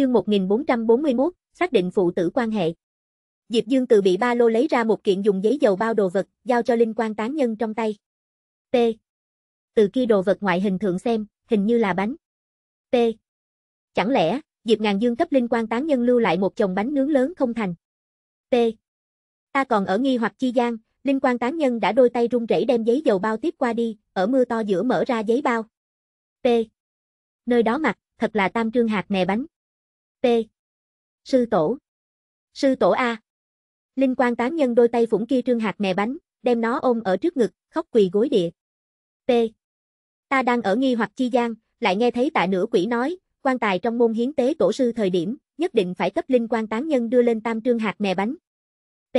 Chương 1441, xác định phụ tử quan hệ. Diệp Dương từ bị ba lô lấy ra một kiện dùng giấy dầu bao đồ vật, giao cho linh quan tán nhân trong tay. T. Từ kia đồ vật ngoại hình thượng xem, hình như là bánh. T. Chẳng lẽ, Diệp Ngàn Dương cấp linh quan tán nhân lưu lại một chồng bánh nướng lớn không thành. T. Ta còn ở nghi hoặc chi gian, linh quan tán nhân đã đôi tay run rẩy đem giấy dầu bao tiếp qua đi, ở mưa to giữa mở ra giấy bao. T. Nơi đó mặt, thật là tam trương hạt nè bánh. T Sư tổ. Sư tổ A. Linh quan tán nhân đôi tay phủng kia trương hạt mè bánh, đem nó ôm ở trước ngực, khóc quỳ gối địa. T Ta đang ở nghi hoặc chi gian, lại nghe thấy tạ nửa quỷ nói, quan tài trong môn hiến tế tổ sư thời điểm, nhất định phải cấp linh quan tán nhân đưa lên tam trương hạt mè bánh. P.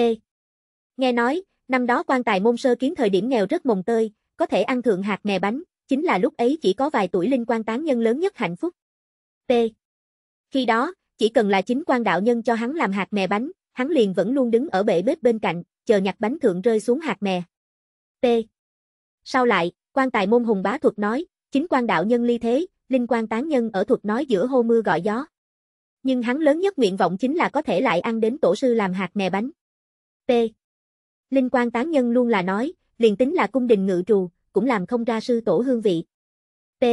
Nghe nói, năm đó quan tài môn sơ kiến thời điểm nghèo rất mồng tơi, có thể ăn thượng hạt mè bánh, chính là lúc ấy chỉ có vài tuổi linh quan tán nhân lớn nhất hạnh phúc. P. Khi đó, chỉ cần là chính quan đạo nhân cho hắn làm hạt mè bánh, hắn liền vẫn luôn đứng ở bể bếp bên cạnh, chờ nhặt bánh thượng rơi xuống hạt mè. T. Sau lại, quan tài môn hùng bá thuật nói, chính quan đạo nhân ly thế, linh quan tán nhân ở thuật nói giữa hô mưa gọi gió. Nhưng hắn lớn nhất nguyện vọng chính là có thể lại ăn đến tổ sư làm hạt mè bánh. T. Linh quan tán nhân luôn là nói, liền tính là cung đình ngự trù, cũng làm không ra sư tổ hương vị. T.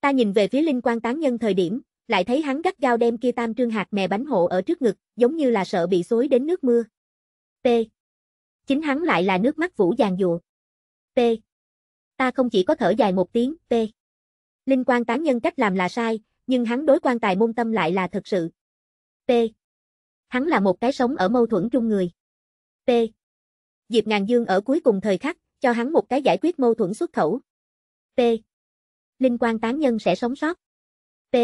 Ta nhìn về phía linh quan tán nhân thời điểm, lại thấy hắn gắt gao đem kia tam trương hạt mè bánh hộ ở trước ngực, giống như là sợ bị xối đến nước mưa. T. Chính hắn lại là nước mắt vũ giàn dụa. T. Ta không chỉ có thở dài một tiếng, T. Linh quan tán nhân cách làm là sai, nhưng hắn đối quan tài môn tâm lại là thật sự. T. Hắn là một cái sống ở mâu thuẫn chung người. T. Diệp Ngàn Dương ở cuối cùng thời khắc, cho hắn một cái giải quyết mâu thuẫn xuất khẩu. T. Linh quan tán nhân sẽ sống sót. T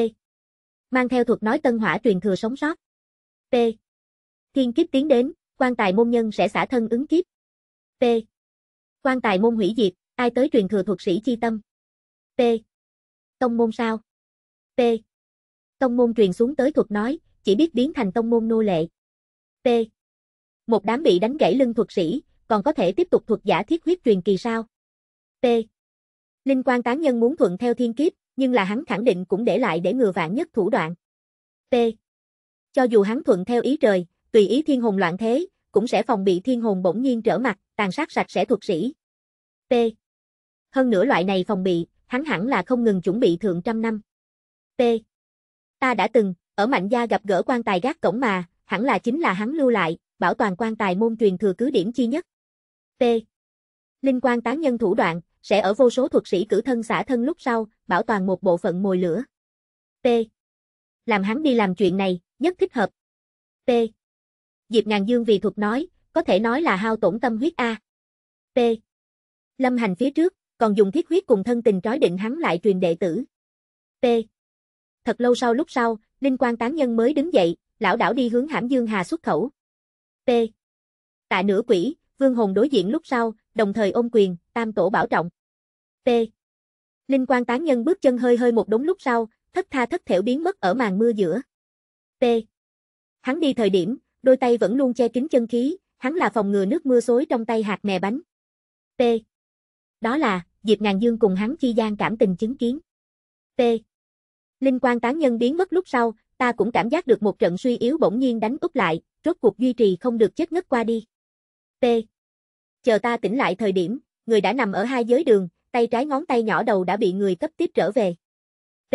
mang theo thuật nói tân hỏa truyền thừa sống sót. P. Thiên kiếp tiến đến, quan tài môn nhân sẽ xả thân ứng kiếp. P. Quan tài môn hủy diệt, ai tới truyền thừa thuật sĩ chi tâm. P. Tông môn sao? P. Tông môn truyền xuống tới thuật nói, chỉ biết biến thành tông môn nô lệ. P. Một đám bị đánh gãy lưng thuật sĩ, còn có thể tiếp tục thuật giả thiết huyết truyền kỳ sao? P. Linh quan tán nhân muốn thuận theo thiên kiếp, nhưng là hắn khẳng định cũng để lại để ngừa vạn nhất thủ đoạn. T Cho dù hắn thuận theo ý trời, tùy ý thiên hồn loạn thế, cũng sẽ phòng bị thiên hồn bỗng nhiên trở mặt, tàn sát sạch sẽ thuật sĩ. T Hơn nữa loại này phòng bị, hắn hẳn là không ngừng chuẩn bị thượng trăm năm. T Ta đã từng, ở Mạnh Gia gặp gỡ quan tài gác cổng mà, hẳn là chính là hắn lưu lại, bảo toàn quan tài môn truyền thừa cứ điểm chi nhất. T Linh quan tán nhân thủ đoạn, sẽ ở vô số thuật sĩ cử thân xả thân lúc sau, bảo toàn một bộ phận mồi lửa. P. Làm hắn đi làm chuyện này, nhất thích hợp. P. Diệp Ngàn Dương vì thuộc nói, có thể nói là hao tổn tâm huyết A. P. Lâm hành phía trước, còn dùng thiết huyết cùng thân tình trói định hắn lại truyền đệ tử. P. Thật lâu sau lúc sau, Linh quan tán nhân mới đứng dậy, lão đảo đi hướng hãm Dương Hà xuất khẩu. P. Tạ nửa quỷ, vương hồn đối diện lúc sau, đồng thời ôm quyền, tam tổ bảo trọng. P. Linh quan tán nhân bước chân hơi hơi một đống lúc sau, thất tha thất thểu biến mất ở màn mưa giữa. T. Hắn đi thời điểm, đôi tay vẫn luôn che kín chân khí, hắn là phòng ngừa nước mưa xối trong tay hạt mè bánh. T. Đó là, Diệp Ngàn Dương cùng hắn chi gian cảm tình chứng kiến. T. Linh quan tán nhân biến mất lúc sau, ta cũng cảm giác được một trận suy yếu bỗng nhiên đánh úp lại, rốt cuộc duy trì không được chết ngất qua đi. T. Chờ ta tỉnh lại thời điểm, người đã nằm ở hai giới đường, tay trái ngón tay nhỏ đầu đã bị người cấp tiếp trở về. P.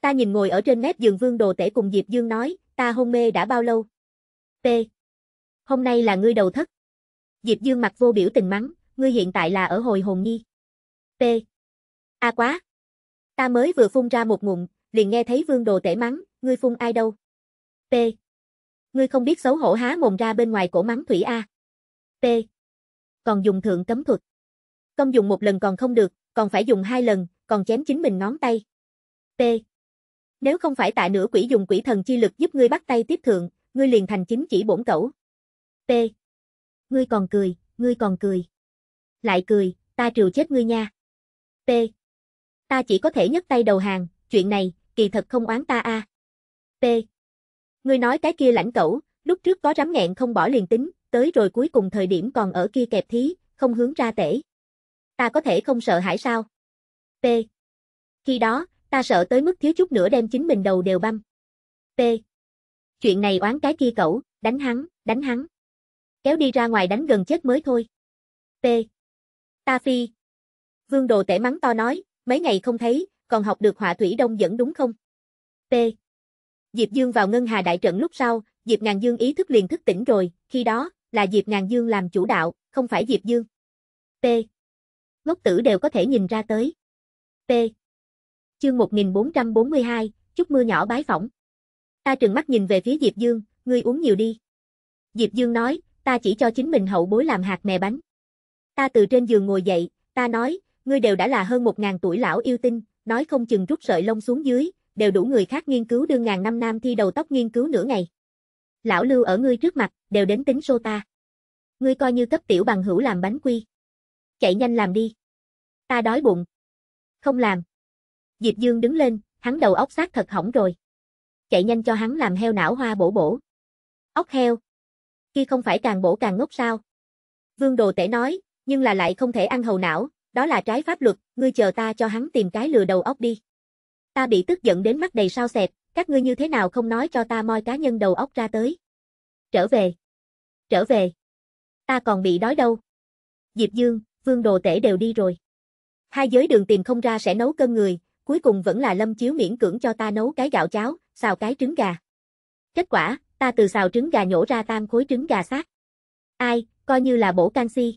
Ta nhìn ngồi ở trên mép giường vương đồ tể cùng Diệp Dương nói, ta hôn mê đã bao lâu? P. Hôm nay là ngươi đầu thất. Diệp Dương mặt vô biểu tình mắng, ngươi hiện tại là ở hồi hồn nhi. P. A quá. Ta mới vừa phun ra một ngụm, liền nghe thấy vương đồ tể mắng, ngươi phun ai đâu? P. Ngươi không biết xấu hổ há mồm ra bên ngoài cổ mắng thủy A. P. Còn dùng thượng cấm thuật. Công dùng một lần còn không được, còn phải dùng hai lần, còn chém chính mình ngón tay. t Nếu không phải tại nửa quỷ dùng quỷ thần chi lực giúp ngươi bắt tay tiếp thượng, ngươi liền thành chính chỉ bổn cẩu. t Ngươi còn cười, ngươi còn cười. Lại cười, ta triều chết ngươi nha. t Ta chỉ có thể nhấc tay đầu hàng, chuyện này, kỳ thật không oán ta a. t Ngươi nói cái kia lãnh cẩu, lúc trước có rắm nghẹn không bỏ liền tính, tới rồi cuối cùng thời điểm còn ở kia kẹp thí, không hướng ra tể ta có thể không sợ hãi sao? P. Khi đó, ta sợ tới mức thiếu chút nữa đem chính mình đầu đều băm. P. Chuyện này oán cái kia cẩu, đánh hắn, đánh hắn. Kéo đi ra ngoài đánh gần chết mới thôi. P. Ta phi. Vương đồ tể mắng to nói, mấy ngày không thấy, còn học được họa thủy đông dẫn đúng không? P. Diệp Dương vào ngân hà đại trận lúc sau, Diệp Ngàn Dương ý thức liền thức tỉnh rồi, khi đó, là Diệp Ngàn Dương làm chủ đạo, không phải Diệp Dương. P ngốc tử đều có thể nhìn ra tới. P. Chương 1442, chút mưa nhỏ bái phỏng. Ta trừng mắt nhìn về phía Diệp Dương, ngươi uống nhiều đi. Diệp Dương nói, ta chỉ cho chính mình hậu bối làm hạt mè bánh. Ta từ trên giường ngồi dậy, ta nói, ngươi đều đã là hơn một ngàn tuổi lão yêu tinh, nói không chừng rút sợi lông xuống dưới, đều đủ người khác nghiên cứu đương ngàn năm nam thi đầu tóc nghiên cứu nửa ngày. Lão lưu ở ngươi trước mặt, đều đến tính số ta. Ngươi coi như cấp tiểu bằng hữu làm bánh quy chạy nhanh làm đi. Ta đói bụng. Không làm. Diệp Dương đứng lên, hắn đầu óc xác thật hỏng rồi. Chạy nhanh cho hắn làm heo não hoa bổ bổ. Ốc heo. khi không phải càng bổ càng ngốc sao? Vương Đồ Tể nói, nhưng là lại không thể ăn hầu não, đó là trái pháp luật, ngươi chờ ta cho hắn tìm cái lừa đầu óc đi. Ta bị tức giận đến mắt đầy sao xẹp, các ngươi như thế nào không nói cho ta moi cá nhân đầu óc ra tới. Trở về. Trở về. Ta còn bị đói đâu. Diệp Dương, vương đồ tể đều đi rồi. Hai giới đường tìm không ra sẽ nấu cơm người, cuối cùng vẫn là lâm chiếu miễn cưỡng cho ta nấu cái gạo cháo, xào cái trứng gà. Kết quả, ta từ xào trứng gà nhổ ra tam khối trứng gà xác. Ai, coi như là bổ canxi.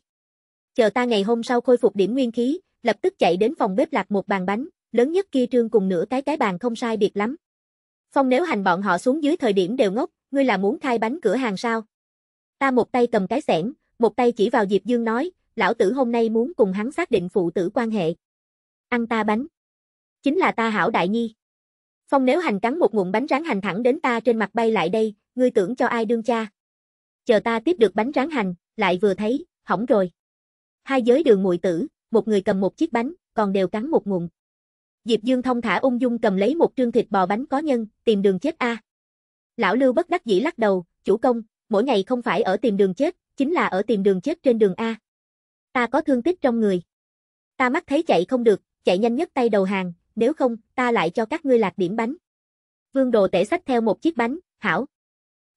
Chờ ta ngày hôm sau khôi phục điểm nguyên khí, lập tức chạy đến phòng bếp lạc một bàn bánh, lớn nhất kia trương cùng nửa cái cái bàn không sai biệt lắm. Phong nếu hành bọn họ xuống dưới thời điểm đều ngốc, ngươi là muốn khai bánh cửa hàng sao? Ta một tay cầm cái sẻn, một tay chỉ vào Diệp Dương nói, lão tử hôm nay muốn cùng hắn xác định phụ tử quan hệ. Ăn ta bánh. Chính là ta hảo đại nhi. Phong nếu hành cắn một ngụm bánh rán hành thẳng đến ta trên mặt bay lại đây, ngươi tưởng cho ai đương cha. Chờ ta tiếp được bánh rán hành, lại vừa thấy, hỏng rồi. Hai giới đường mùi tử, một người cầm một chiếc bánh, còn đều cắn một ngụm. Diệp Dương thông thả ung dung cầm lấy một trương thịt bò bánh có nhân, tìm đường chết a. Lão Lưu bất đắc dĩ lắc đầu, chủ công, mỗi ngày không phải ở tìm đường chết, chính là ở tìm đường chết trên đường a ta có thương tích trong người. Ta mắt thấy chạy không được, chạy nhanh nhất tay đầu hàng, nếu không, ta lại cho các ngươi lạc điểm bánh. Vương đồ tể sách theo một chiếc bánh, hảo.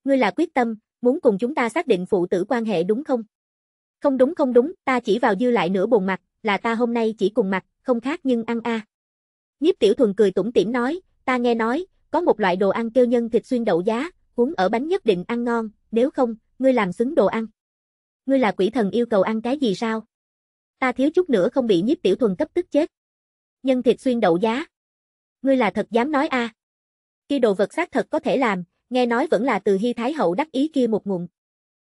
Ngươi là quyết tâm, muốn cùng chúng ta xác định phụ tử quan hệ đúng không? Không đúng không đúng, ta chỉ vào dư lại nửa bồn mặt, là ta hôm nay chỉ cùng mặt, không khác nhưng ăn a. À. Nhiếp tiểu thuần cười tủm tỉm nói, ta nghe nói, có một loại đồ ăn kêu nhân thịt xuyên đậu giá, cuốn ở bánh nhất định ăn ngon, nếu không, ngươi làm xứng đồ ăn ngươi là quỷ thần yêu cầu ăn cái gì sao? Ta thiếu chút nữa không bị nhiếp tiểu thuần cấp tức chết. Nhân thịt xuyên đậu giá. Ngươi là thật dám nói a? À. Kia đồ vật xác thật có thể làm, nghe nói vẫn là từ Hi Thái Hậu đắc ý kia một ngụm.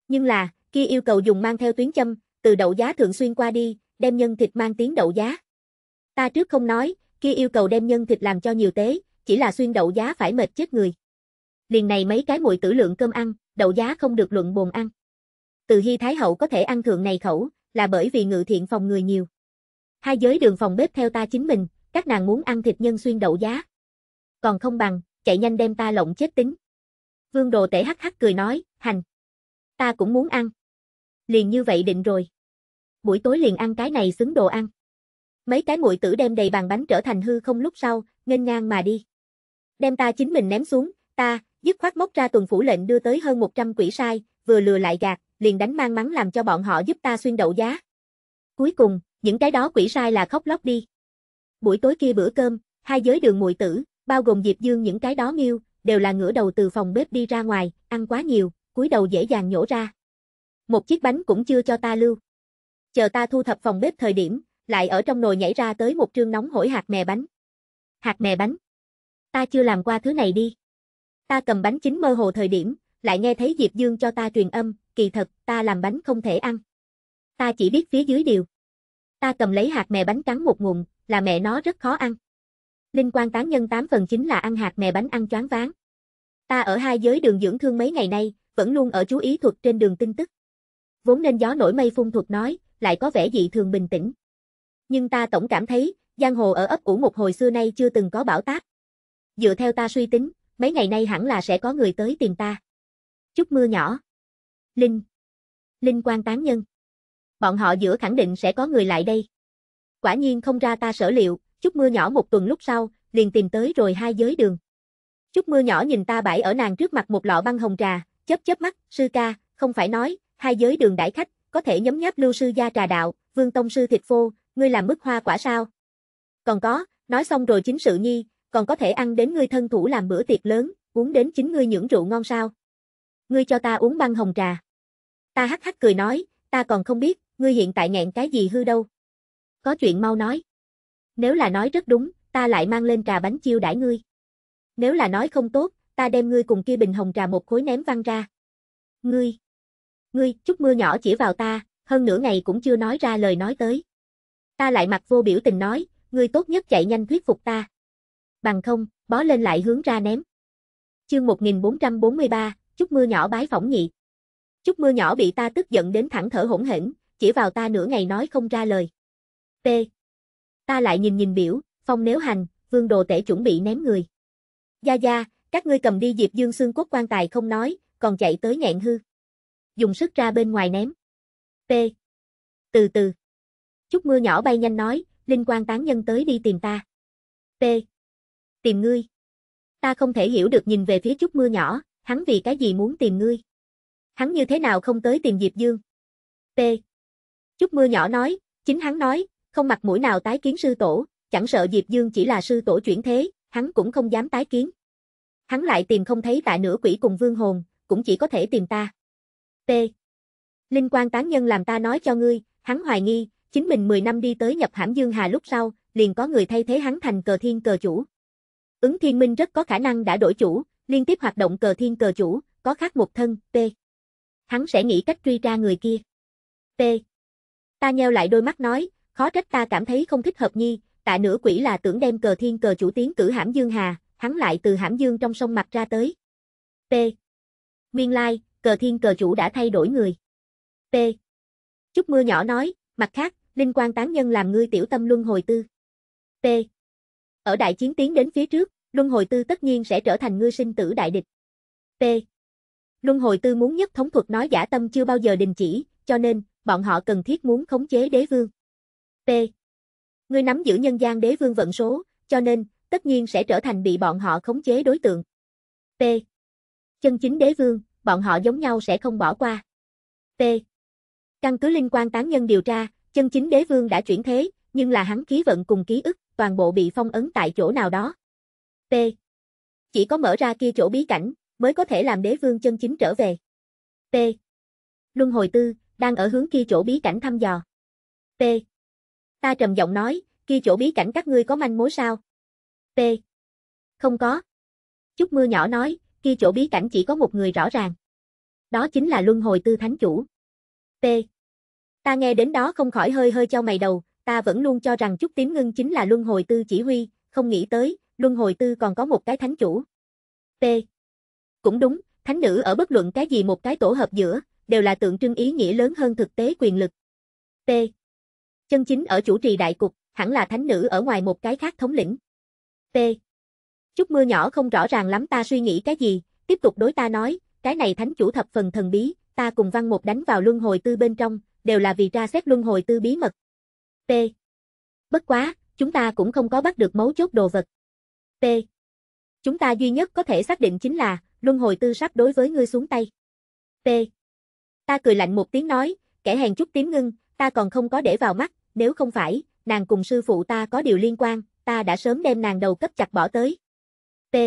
Nhưng là, kia yêu cầu dùng mang theo tuyến châm, từ đậu giá thường xuyên qua đi, đem nhân thịt mang tiếng đậu giá. Ta trước không nói, kia yêu cầu đem nhân thịt làm cho nhiều tế, chỉ là xuyên đậu giá phải mệt chết người. Liền này mấy cái muội tử lượng cơm ăn, đậu giá không được luận bồn ăn. Từ Hy Thái Hậu có thể ăn thượng này khẩu, là bởi vì ngự thiện phòng người nhiều. Hai giới đường phòng bếp theo ta chính mình, các nàng muốn ăn thịt nhân xuyên đậu giá. Còn không bằng, chạy nhanh đem ta lộng chết tính. Vương đồ tể hắc hắc cười nói, hành. Ta cũng muốn ăn. Liền như vậy định rồi. Buổi tối liền ăn cái này xứng đồ ăn. Mấy cái muội tử đem đầy bàn bánh trở thành hư không lúc sau, nghênh ngang mà đi. Đem ta chính mình ném xuống, ta, dứt khoát móc ra tuần phủ lệnh đưa tới hơn 100 quỷ sai, vừa lừa lại gạt, liền đánh mang mắng làm cho bọn họ giúp ta xuyên đậu giá. Cuối cùng, những cái đó quỷ sai là khóc lóc đi. Buổi tối kia bữa cơm, hai giới đường mùi tử, bao gồm Diệp Dương những cái đó miêu, đều là ngửa đầu từ phòng bếp đi ra ngoài, ăn quá nhiều, cúi đầu dễ dàng nhổ ra. Một chiếc bánh cũng chưa cho ta lưu. Chờ ta thu thập phòng bếp thời điểm, lại ở trong nồi nhảy ra tới một trương nóng hổi hạt mè bánh. Hạt mè bánh. Ta chưa làm qua thứ này đi. Ta cầm bánh chính mơ hồ thời điểm, lại nghe thấy Diệp Dương cho ta truyền âm, kỳ thật, ta làm bánh không thể ăn. Ta chỉ biết phía dưới điều. Ta cầm lấy hạt mè bánh cắn một ngụm, là mẹ nó rất khó ăn. Linh quan tán nhân 8 phần 9 là ăn hạt mè bánh ăn choáng váng. Ta ở hai giới đường dưỡng thương mấy ngày nay, vẫn luôn ở chú ý thuật trên đường tin tức. Vốn nên gió nổi mây phun thuật nói, lại có vẻ dị thường bình tĩnh. Nhưng ta tổng cảm thấy, giang hồ ở ấp ủ một hồi xưa nay chưa từng có bão táp. Dựa theo ta suy tính, mấy ngày nay hẳn là sẽ có người tới tìm ta chút mưa nhỏ. Linh. Linh quan tán nhân. Bọn họ giữa khẳng định sẽ có người lại đây. Quả nhiên không ra ta sở liệu, chút mưa nhỏ một tuần lúc sau, liền tìm tới rồi hai giới đường. Chút mưa nhỏ nhìn ta bãi ở nàng trước mặt một lọ băng hồng trà, chớp chớp mắt, sư ca, không phải nói, hai giới đường đãi khách, có thể nhấm nháp lưu sư gia trà đạo, vương tông sư thịt phô, ngươi làm bức hoa quả sao? Còn có, nói xong rồi chính sự nhi, còn có thể ăn đến ngươi thân thủ làm bữa tiệc lớn, uống đến chính ngươi nhưỡng rượu ngon sao? ngươi cho ta uống băng hồng trà. Ta hắc hắc cười nói, ta còn không biết, ngươi hiện tại nghẹn cái gì hư đâu. Có chuyện mau nói. Nếu là nói rất đúng, ta lại mang lên trà bánh chiêu đãi ngươi. Nếu là nói không tốt, ta đem ngươi cùng kia bình hồng trà một khối ném văng ra. Ngươi, ngươi, chút mưa nhỏ chỉ vào ta, hơn nửa ngày cũng chưa nói ra lời nói tới. Ta lại mặt vô biểu tình nói, ngươi tốt nhất chạy nhanh thuyết phục ta. Bằng không, bó lên lại hướng ra ném. Chương 1443, chút mưa nhỏ bái phỏng nhị. Chút mưa nhỏ bị ta tức giận đến thẳng thở hỗn hển, chỉ vào ta nửa ngày nói không ra lời. P. Ta lại nhìn nhìn biểu, phong nếu hành, vương đồ tể chuẩn bị ném người. Gia gia, các ngươi cầm đi Diệp Dương xương cốt quan tài không nói, còn chạy tới nhạn hư. Dùng sức ra bên ngoài ném. P. Từ từ. Chút mưa nhỏ bay nhanh nói, linh quan tán nhân tới đi tìm ta. P. Tìm ngươi. Ta không thể hiểu được nhìn về phía chút mưa nhỏ, hắn vì cái gì muốn tìm ngươi? Hắn như thế nào không tới tìm Diệp Dương? P. Chút mưa nhỏ nói, chính hắn nói, không mặt mũi nào tái kiến sư tổ, chẳng sợ Diệp Dương chỉ là sư tổ chuyển thế, hắn cũng không dám tái kiến. Hắn lại tìm không thấy tại nửa quỷ cùng vương hồn, cũng chỉ có thể tìm ta. P. Linh quan tán nhân làm ta nói cho ngươi, hắn hoài nghi, chính mình 10 năm đi tới nhập hãm Dương Hà lúc sau, liền có người thay thế hắn thành cờ thiên cờ chủ. Ứng thiên minh rất có khả năng đã đổi chủ, liên tiếp hoạt động cờ thiên cờ chủ, có khác một thân, t Hắn sẽ nghĩ cách truy ra người kia. t Ta nheo lại đôi mắt nói, khó trách ta cảm thấy không thích hợp nhi, tạ nửa quỷ là tưởng đem cờ thiên cờ chủ tiến cử hãm dương hà, hắn lại từ hãm dương trong sông mặt ra tới. t Nguyên lai, cờ thiên cờ chủ đã thay đổi người. t Chúc mưa nhỏ nói, mặt khác, linh quan tán nhân làm ngươi tiểu tâm luân hồi tư. t Ở đại chiến tiến đến phía trước, Luân hồi tư tất nhiên sẽ trở thành ngươi sinh tử đại địch. P. Luân hồi tư muốn nhất thống thuật nói giả tâm chưa bao giờ đình chỉ, cho nên, bọn họ cần thiết muốn khống chế đế vương. P. Ngươi nắm giữ nhân gian đế vương vận số, cho nên, tất nhiên sẽ trở thành bị bọn họ khống chế đối tượng. P. Chân chính đế vương, bọn họ giống nhau sẽ không bỏ qua. P. Căn cứ liên quan tán nhân điều tra, chân chính đế vương đã chuyển thế, nhưng là hắn khí vận cùng ký ức, toàn bộ bị phong ấn tại chỗ nào đó t Chỉ có mở ra kia chỗ bí cảnh, mới có thể làm đế vương chân chính trở về. t Luân hồi tư, đang ở hướng kia chỗ bí cảnh thăm dò. t Ta trầm giọng nói, kia chỗ bí cảnh các ngươi có manh mối sao? t Không có. Chút mưa nhỏ nói, kia chỗ bí cảnh chỉ có một người rõ ràng. Đó chính là luân hồi tư thánh chủ. t Ta nghe đến đó không khỏi hơi hơi cho mày đầu, ta vẫn luôn cho rằng chút tím ngưng chính là luân hồi tư chỉ huy, không nghĩ tới, luân hồi tư còn có một cái thánh chủ. T. Cũng đúng, thánh nữ ở bất luận cái gì một cái tổ hợp giữa, đều là tượng trưng ý nghĩa lớn hơn thực tế quyền lực. T. Chân chính ở chủ trì đại cục, hẳn là thánh nữ ở ngoài một cái khác thống lĩnh. T. Chút mưa nhỏ không rõ ràng lắm ta suy nghĩ cái gì, tiếp tục đối ta nói, cái này thánh chủ thập phần thần bí, ta cùng văn một đánh vào luân hồi tư bên trong, đều là vì tra xét luân hồi tư bí mật. T. Bất quá, chúng ta cũng không có bắt được mấu chốt đồ vật. T. Chúng ta duy nhất có thể xác định chính là, luân hồi tư sắc đối với ngươi xuống tay. T. Ta cười lạnh một tiếng nói, kẻ hèn chút tím ngưng, ta còn không có để vào mắt, nếu không phải, nàng cùng sư phụ ta có điều liên quan, ta đã sớm đem nàng đầu cấp chặt bỏ tới. T.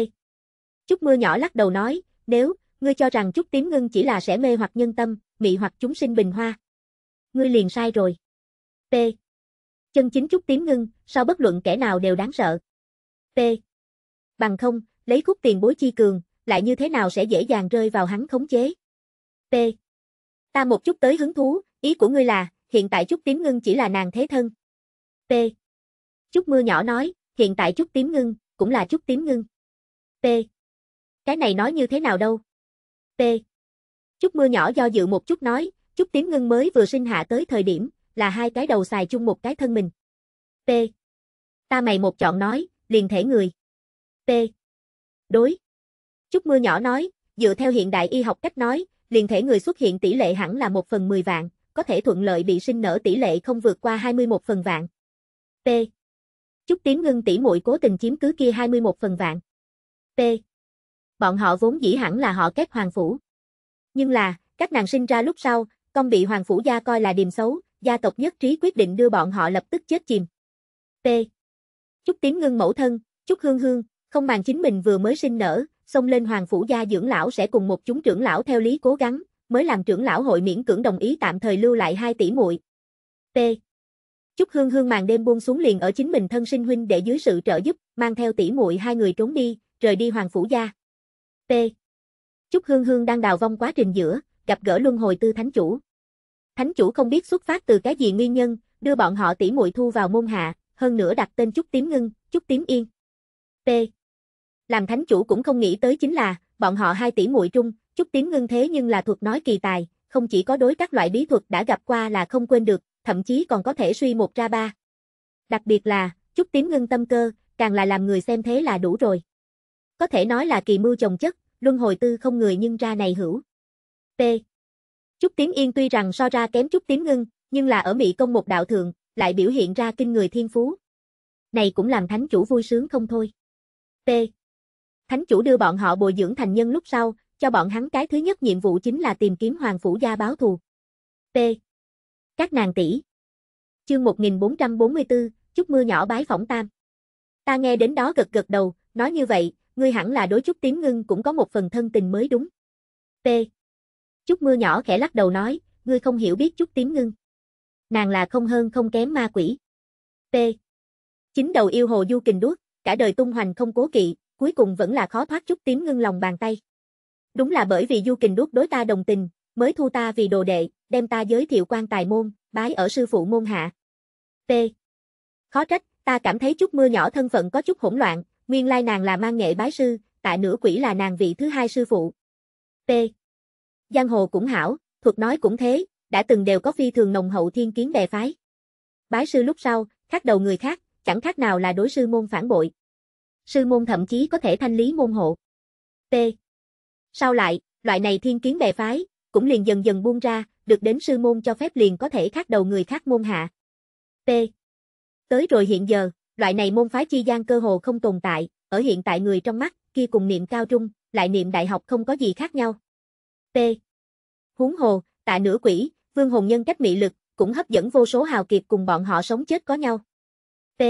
Chút mưa nhỏ lắc đầu nói, nếu, ngươi cho rằng chút tím ngưng chỉ là sẽ mê hoặc nhân tâm, mị hoặc chúng sinh bình hoa. Ngươi liền sai rồi. T. Chân chính chút tím ngưng, sao bất luận kẻ nào đều đáng sợ. T bằng không, lấy khúc tiền bối chi cường, lại như thế nào sẽ dễ dàng rơi vào hắn khống chế. T. Ta một chút tới hứng thú, ý của ngươi là, hiện tại chút tím ngưng chỉ là nàng thế thân. T. Chút mưa nhỏ nói, hiện tại chút tím ngưng, cũng là chút tím ngưng. T. Cái này nói như thế nào đâu? T. Chút mưa nhỏ do dự một chút nói, chút tím ngưng mới vừa sinh hạ tới thời điểm, là hai cái đầu xài chung một cái thân mình. T. Ta mày một chọn nói, liền thể người. T. Đối. Chút mưa nhỏ nói, dựa theo hiện đại y học cách nói, liền thể người xuất hiện tỷ lệ hẳn là 1 phần 10 vạn, có thể thuận lợi bị sinh nở tỷ lệ không vượt qua 21 phần vạn. T. Chút tím ngưng tỷ muội cố tình chiếm cứ kia 21 phần vạn. T. Bọn họ vốn dĩ hẳn là họ kết hoàng phủ. Nhưng là, các nàng sinh ra lúc sau, công bị hoàng phủ gia coi là điềm xấu, gia tộc nhất trí quyết định đưa bọn họ lập tức chết chìm. T. Chúc tím ngưng mẫu thân, chúc hương hương, không màng chính mình vừa mới sinh nở, xông lên hoàng phủ gia dưỡng lão sẽ cùng một chúng trưởng lão theo lý cố gắng, mới làm trưởng lão hội miễn cưỡng đồng ý tạm thời lưu lại hai tỷ muội. T. Chúc Hương Hương màn đêm buông xuống liền ở chính mình thân sinh huynh để dưới sự trợ giúp, mang theo tỷ muội hai người trốn đi, rời đi hoàng phủ gia. T. Chúc Hương Hương đang đào vong quá trình giữa, gặp gỡ luân hồi tư thánh chủ. Thánh chủ không biết xuất phát từ cái gì nguyên nhân, đưa bọn họ tỷ muội thu vào môn hạ, hơn nữa đặt tên Chúc Tím Ngưng, Chúc Tím Yên. T. Làm thánh chủ cũng không nghĩ tới chính là, bọn họ hai tỷ muội trung, chút tiếng ngưng thế nhưng là thuật nói kỳ tài, không chỉ có đối các loại bí thuật đã gặp qua là không quên được, thậm chí còn có thể suy một ra ba. Đặc biệt là, chút tiếng ngưng tâm cơ, càng là làm người xem thế là đủ rồi. Có thể nói là kỳ mưu chồng chất, luân hồi tư không người nhưng ra này hữu. T. chút tiếng Yên tuy rằng so ra kém chút tiếng Ngưng, nhưng là ở Mỹ công một đạo thượng, lại biểu hiện ra kinh người thiên phú. Này cũng làm thánh chủ vui sướng không thôi. T. Thánh chủ đưa bọn họ bồi dưỡng thành nhân lúc sau, cho bọn hắn cái thứ nhất nhiệm vụ chính là tìm kiếm hoàng phủ gia báo thù. P. Các nàng tỷ. Chương 1444, chúc mưa nhỏ bái phỏng tam. Ta nghe đến đó gật gật đầu, nói như vậy, ngươi hẳn là đối chút tím ngưng cũng có một phần thân tình mới đúng. P. Chúc mưa nhỏ khẽ lắc đầu nói, ngươi không hiểu biết chút tím ngưng. Nàng là không hơn không kém ma quỷ. P. Chính đầu yêu hồ du kình đuốc, cả đời tung hoành không cố kỵ, cuối cùng vẫn là khó thoát chút tím ngưng lòng bàn tay. Đúng là bởi vì Du Kình đuốc đối ta đồng tình, mới thu ta vì đồ đệ, đem ta giới thiệu quan tài môn, bái ở sư phụ môn hạ. T. Khó trách, ta cảm thấy chút mưa nhỏ thân phận có chút hỗn loạn, nguyên lai nàng là mang nghệ bái sư, tại nửa quỷ là nàng vị thứ hai sư phụ. T. Giang hồ cũng hảo, thuật nói cũng thế, đã từng đều có phi thường nồng hậu thiên kiến bè phái. Bái sư lúc sau, khác đầu người khác, chẳng khác nào là đối sư môn phản bội sư môn thậm chí có thể thanh lý môn hộ. T. Sau lại, loại này thiên kiến bè phái, cũng liền dần dần buông ra, được đến sư môn cho phép liền có thể khác đầu người khác môn hạ. T. Tới rồi hiện giờ, loại này môn phái chi gian cơ hồ không tồn tại, ở hiện tại người trong mắt, kia cùng niệm cao trung, lại niệm đại học không có gì khác nhau. T. Huống hồ, tạ nửa quỷ, vương hồn nhân cách mị lực, cũng hấp dẫn vô số hào kiệt cùng bọn họ sống chết có nhau. T.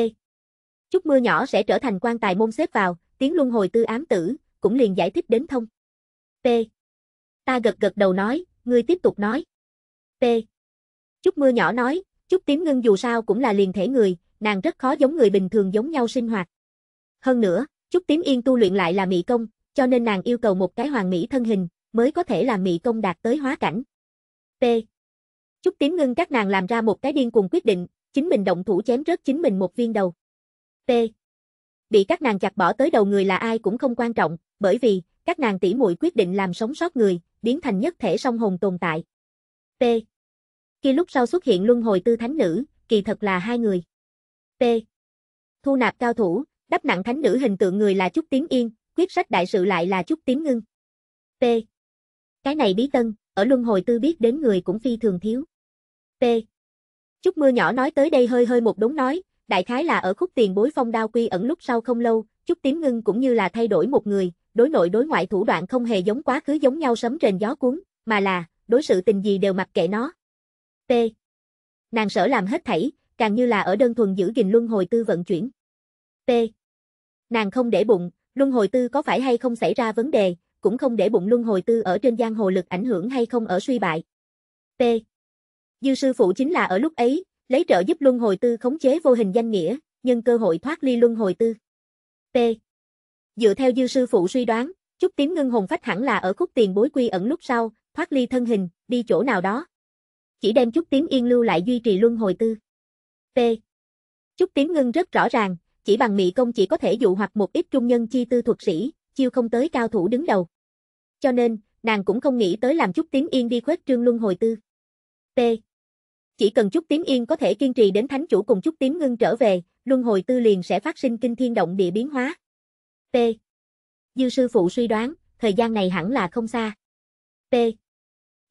Chút mưa nhỏ sẽ trở thành quan tài môn xếp vào, tiếng luân hồi tư ám tử, cũng liền giải thích đến thông. P. Ta gật gật đầu nói, ngươi tiếp tục nói. P. Chút mưa nhỏ nói, chút tím ngưng dù sao cũng là liền thể người, nàng rất khó giống người bình thường giống nhau sinh hoạt. Hơn nữa, chút tím yên tu luyện lại là mỹ công, cho nên nàng yêu cầu một cái hoàng mỹ thân hình, mới có thể làm mỹ công đạt tới hóa cảnh. P. Chút tím ngưng các nàng làm ra một cái điên cùng quyết định, chính mình động thủ chém rớt chính mình một viên đầu. T. Bị các nàng chặt bỏ tới đầu người là ai cũng không quan trọng, bởi vì, các nàng tỷ muội quyết định làm sống sót người, biến thành nhất thể song hồn tồn tại. T. Khi lúc sau xuất hiện luân hồi tư thánh nữ, kỳ thật là hai người. T. Thu nạp cao thủ, đắp nặng thánh nữ hình tượng người là chút tiếng Yên, quyết sách đại sự lại là chút tiếng Ngưng. T. Cái này bí tân, ở luân hồi tư biết đến người cũng phi thường thiếu. T. chút mưa nhỏ nói tới đây hơi hơi một đống nói, Đại khái là ở khúc tiền bối phong đao quy ẩn lúc sau không lâu, chút tím ngưng cũng như là thay đổi một người, đối nội đối ngoại thủ đoạn không hề giống quá khứ giống nhau sấm rền gió cuốn, mà là, đối sự tình gì đều mặc kệ nó. T. Nàng sở làm hết thảy, càng như là ở đơn thuần giữ gìn luân hồi tư vận chuyển. T. Nàng không để bụng, luân hồi tư có phải hay không xảy ra vấn đề, cũng không để bụng luân hồi tư ở trên giang hồ lực ảnh hưởng hay không ở suy bại. T. Dư sư phụ chính là ở lúc ấy, lấy trợ giúp luân hồi tư khống chế vô hình danh nghĩa, nhưng cơ hội thoát ly luân hồi tư. P. Dựa theo dư sư phụ suy đoán, chút tím ngưng hồn phách hẳn là ở khúc tiền bối quy ẩn lúc sau, thoát ly thân hình, đi chỗ nào đó. Chỉ đem chút tím yên lưu lại duy trì luân hồi tư. P. Chút tím ngưng rất rõ ràng, chỉ bằng mị công chỉ có thể dụ hoặc một ít trung nhân chi tư thuật sĩ, chiêu không tới cao thủ đứng đầu. Cho nên, nàng cũng không nghĩ tới làm chút tím yên đi khuếch trương luân hồi tư. T. Chỉ cần chút tím yên có thể kiên trì đến thánh chủ cùng chút tím ngưng trở về, luân hồi tư liền sẽ phát sinh kinh thiên động địa biến hóa. T. Dư sư phụ suy đoán, thời gian này hẳn là không xa. T.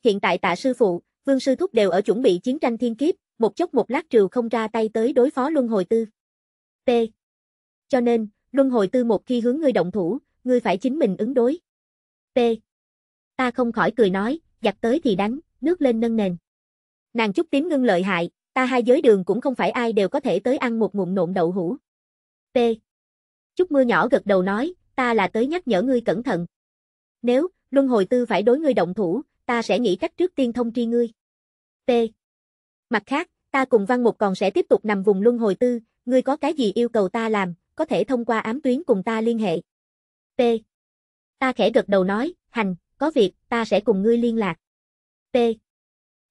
Hiện tại tạ sư phụ, vương sư thúc đều ở chuẩn bị chiến tranh thiên kiếp, một chốc một lát trừ không ra tay tới đối phó luân hồi tư. T. Cho nên, luân hồi tư một khi hướng ngươi động thủ, ngươi phải chính mình ứng đối. T. Ta không khỏi cười nói, giặt tới thì đánh, nước lên nâng nền. Nàng chút tím ngưng lợi hại, ta hai giới đường cũng không phải ai đều có thể tới ăn một ngụm nộn đậu hũ. P. Chút mưa nhỏ gật đầu nói, ta là tới nhắc nhở ngươi cẩn thận. Nếu, luân hồi tư phải đối ngươi động thủ, ta sẽ nghĩ cách trước tiên thông tri ngươi. P. Mặt khác, ta cùng văn mục còn sẽ tiếp tục nằm vùng luân hồi tư, ngươi có cái gì yêu cầu ta làm, có thể thông qua ám tuyến cùng ta liên hệ. P. Ta khẽ gật đầu nói, hành, có việc, ta sẽ cùng ngươi liên lạc. P.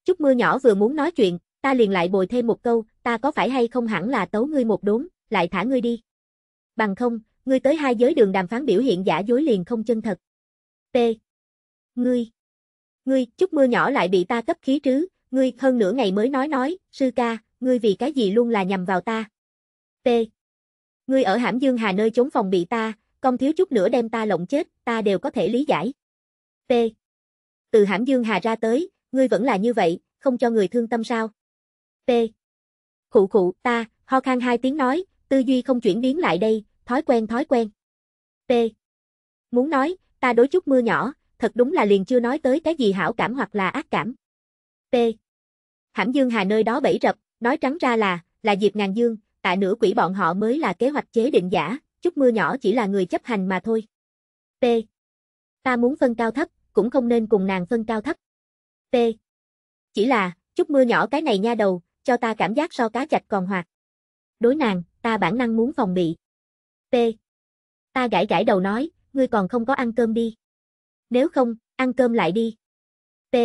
Chút mưa nhỏ vừa muốn nói chuyện, ta liền lại bồi thêm một câu, ta có phải hay không hẳn là tấu ngươi một đốn, lại thả ngươi đi. Bằng không, ngươi tới hai giới đường đàm phán biểu hiện giả dối liền không chân thật. T. Ngươi. Ngươi, chút mưa nhỏ lại bị ta cấp khí trứ, ngươi hơn nửa ngày mới nói nói, sư ca, ngươi vì cái gì luôn là nhầm vào ta. T. Ngươi ở hãm dương hà nơi chống phòng bị ta, công thiếu chút nữa đem ta lộng chết, ta đều có thể lý giải. T. Từ hãm dương hà ra tới, ngươi vẫn là như vậy, không cho người thương tâm sao? T. Khụ khụ, ta, ho khan hai tiếng nói, tư duy không chuyển biến lại đây, thói quen thói quen. T. Muốn nói, ta đối chút mưa nhỏ, thật đúng là liền chưa nói tới cái gì hảo cảm hoặc là ác cảm. T. Hãm Dương Hà nơi đó bẫy rập, nói trắng ra là, là dịp Ngàn Dương, tạ nửa quỷ bọn họ mới là kế hoạch chế định giả, chút mưa nhỏ chỉ là người chấp hành mà thôi. T. Ta muốn phân cao thấp, cũng không nên cùng nàng phân cao thấp. P. Chỉ là, chút mưa nhỏ cái này nha đầu, cho ta cảm giác so cá chạch còn hoạt. Đối nàng, ta bản năng muốn phòng bị. P. Ta gãi gãi đầu nói, ngươi còn không có ăn cơm đi. Nếu không, ăn cơm lại đi. P.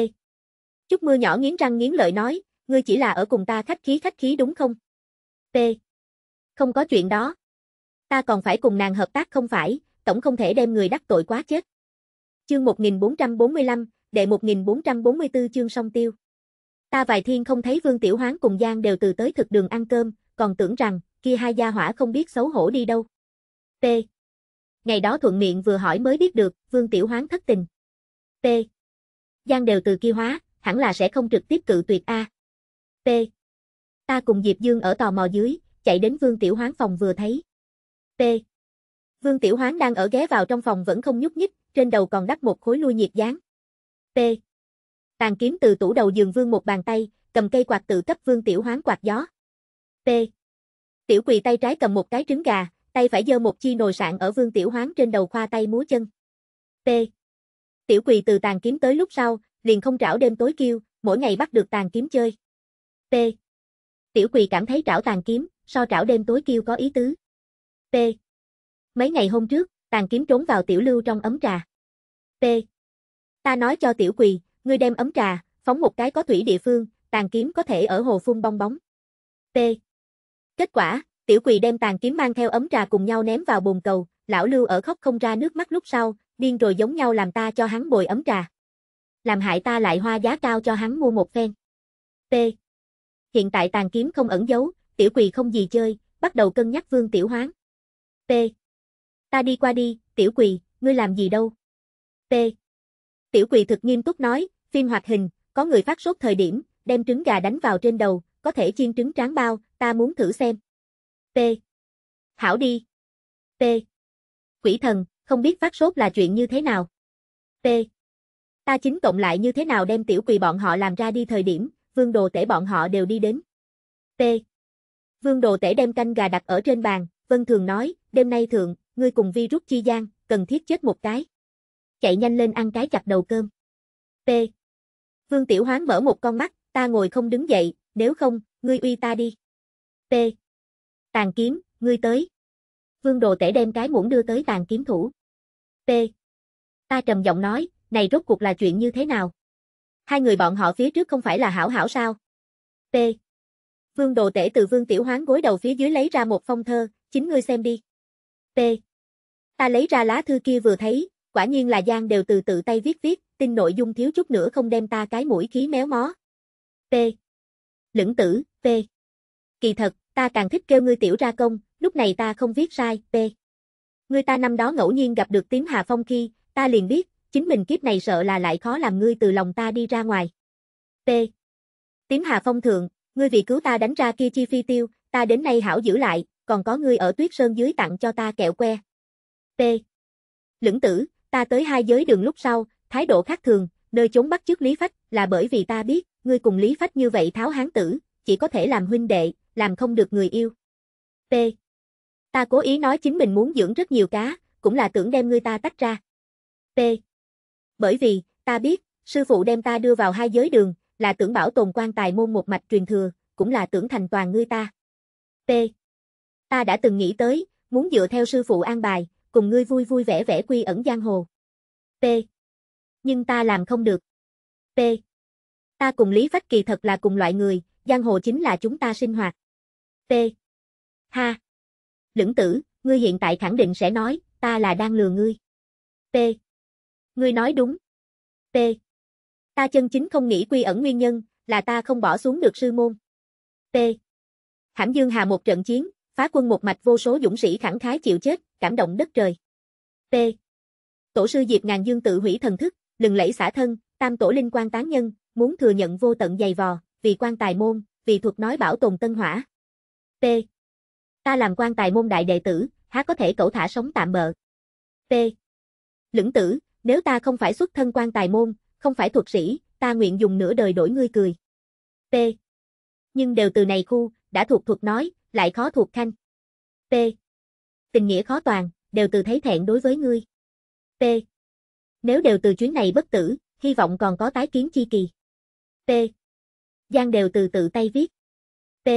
Chút mưa nhỏ nghiến răng nghiến lợi nói, ngươi chỉ là ở cùng ta khách khí khách khí đúng không? P. Không có chuyện đó. Ta còn phải cùng nàng hợp tác không phải, tổng không thể đem người đắc tội quá chết. Chương 1445, đệ 1444 chương song tiêu. Ta vài thiên không thấy Vương Tiểu Hoán cùng Giang đều từ tới thực đường ăn cơm, còn tưởng rằng, kia hai gia hỏa không biết xấu hổ đi đâu. T. Ngày đó thuận miệng vừa hỏi mới biết được, Vương Tiểu Hoán thất tình. T. Giang đều từ kia hóa, hẳn là sẽ không trực tiếp cự tuyệt A. T. Ta cùng Diệp Dương ở tò mò dưới, chạy đến Vương Tiểu Hoán phòng vừa thấy. T. Vương Tiểu Hoán đang ở ghé vào trong phòng vẫn không nhúc nhích, trên đầu còn đắp một khối lui nhiệt dán. P. Tàn kiếm từ tủ đầu giường vương một bàn tay, cầm cây quạt tự cấp vương tiểu hoán quạt gió. T Tiểu quỳ tay trái cầm một cái trứng gà, tay phải giơ một chi nồi sạn ở vương tiểu hoán trên đầu khoa tay múa chân. T Tiểu quỳ từ tàn kiếm tới lúc sau, liền không trảo đêm tối kêu, mỗi ngày bắt được tàn kiếm chơi. T Tiểu quỳ cảm thấy trảo tàn kiếm, so trảo đêm tối kêu có ý tứ. T Mấy ngày hôm trước, tàn kiếm trốn vào tiểu lưu trong ấm trà. T Ta nói cho tiểu quỳ, ngươi đem ấm trà, phóng một cái có thủy địa phương, tàn kiếm có thể ở hồ phun bong bóng. T. Kết quả, tiểu quỳ đem tàn kiếm mang theo ấm trà cùng nhau ném vào bồn cầu, lão lưu ở khóc không ra nước mắt lúc sau, điên rồi giống nhau làm ta cho hắn bồi ấm trà. Làm hại ta lại hoa giá cao cho hắn mua một phen. T. Hiện tại tàn kiếm không ẩn giấu, tiểu quỳ không gì chơi, bắt đầu cân nhắc vương tiểu hoáng. T. Ta đi qua đi, tiểu quỳ, ngươi làm gì đâu? T. Tiểu quỳ thực nghiêm túc nói, phim hoạt hình, có người phát sốt thời điểm, đem trứng gà đánh vào trên đầu, có thể chiên trứng tráng bao, ta muốn thử xem. T, Hảo đi. T, Quỷ thần, không biết phát sốt là chuyện như thế nào. T, Ta chính cộng lại như thế nào đem tiểu quỳ bọn họ làm ra đi thời điểm, vương đồ tể bọn họ đều đi đến. T, Vương đồ tể đem canh gà đặt ở trên bàn, vân thường nói, đêm nay thượng, ngươi cùng vi rút chi gian, cần thiết chết một cái chạy nhanh lên ăn cái chặt đầu cơm. P. Vương Tiểu Hoán mở một con mắt, ta ngồi không đứng dậy, nếu không, ngươi uy ta đi. P. Tàn kiếm, ngươi tới. Vương Đồ Tể đem cái muỗng đưa tới tàn kiếm thủ. P. Ta trầm giọng nói, này rốt cuộc là chuyện như thế nào? Hai người bọn họ phía trước không phải là hảo hảo sao? P. Vương Đồ Tể từ Vương Tiểu Hoán gối đầu phía dưới lấy ra một phong thơ, chính ngươi xem đi. P. Ta lấy ra lá thư kia vừa thấy, quả nhiên là Giang đều từ tự tay viết viết, tin nội dung thiếu chút nữa không đem ta cái mũi khí méo mó. P. Lưỡng tử, P. Kỳ thật, ta càng thích kêu ngươi tiểu ra công, lúc này ta không viết sai, P. Ngươi ta năm đó ngẫu nhiên gặp được tiếng Hà Phong khi, ta liền biết, chính mình kiếp này sợ là lại khó làm ngươi từ lòng ta đi ra ngoài. P. Tiếng Hà Phong thượng, ngươi vì cứu ta đánh ra kia chi phi tiêu, ta đến nay hảo giữ lại, còn có ngươi ở tuyết sơn dưới tặng cho ta kẹo que. P. Lưỡng tử, Ta tới hai giới đường lúc sau, thái độ khác thường, nơi chốn bắt trước Lý Phách, là bởi vì ta biết, ngươi cùng Lý Phách như vậy tháo hán tử, chỉ có thể làm huynh đệ, làm không được người yêu. T. Ta cố ý nói chính mình muốn dưỡng rất nhiều cá, cũng là tưởng đem ngươi ta tách ra. T. Bởi vì, ta biết, sư phụ đem ta đưa vào hai giới đường, là tưởng bảo tồn quan tài môn một mạch truyền thừa, cũng là tưởng thành toàn ngươi ta. T. Ta đã từng nghĩ tới, muốn dựa theo sư phụ an bài, cùng ngươi vui vui vẻ vẻ quy ẩn giang hồ. P. Nhưng ta làm không được. P. Ta cùng Lý Phách kỳ thật là cùng loại người, giang hồ chính là chúng ta sinh hoạt. P. Ha. Lưỡng tử, ngươi hiện tại khẳng định sẽ nói, ta là đang lừa ngươi. P. Ngươi nói đúng. P. Ta chân chính không nghĩ quy ẩn nguyên nhân, là ta không bỏ xuống được sư môn. P. Hãm Dương Hà một trận chiến, phá quân một mạch vô số dũng sĩ khẳng khái chịu chết, cảm động đất trời. P. Tổ sư Diệp Ngàn Dương tự hủy thần thức, lừng lẫy xả thân, tam tổ linh quan tán nhân, muốn thừa nhận vô tận dày vò, vì quan tài môn, vì thuật nói bảo tồn tân hỏa. P. Ta làm quan tài môn đại đệ tử, há có thể cẩu thả sống tạm bợ. P. Lưỡng tử, nếu ta không phải xuất thân quan tài môn, không phải thuật sĩ, ta nguyện dùng nửa đời đổi ngươi cười. P. Nhưng đều từ này khu, đã thuộc thuật nói, lại khó thuộc khanh. P. Tình nghĩa khó toàn, đều từ thấy thẹn đối với ngươi. P. Nếu đều từ chuyến này bất tử, hy vọng còn có tái kiến chi kỳ. P. Giang đều từ tự tay viết. P.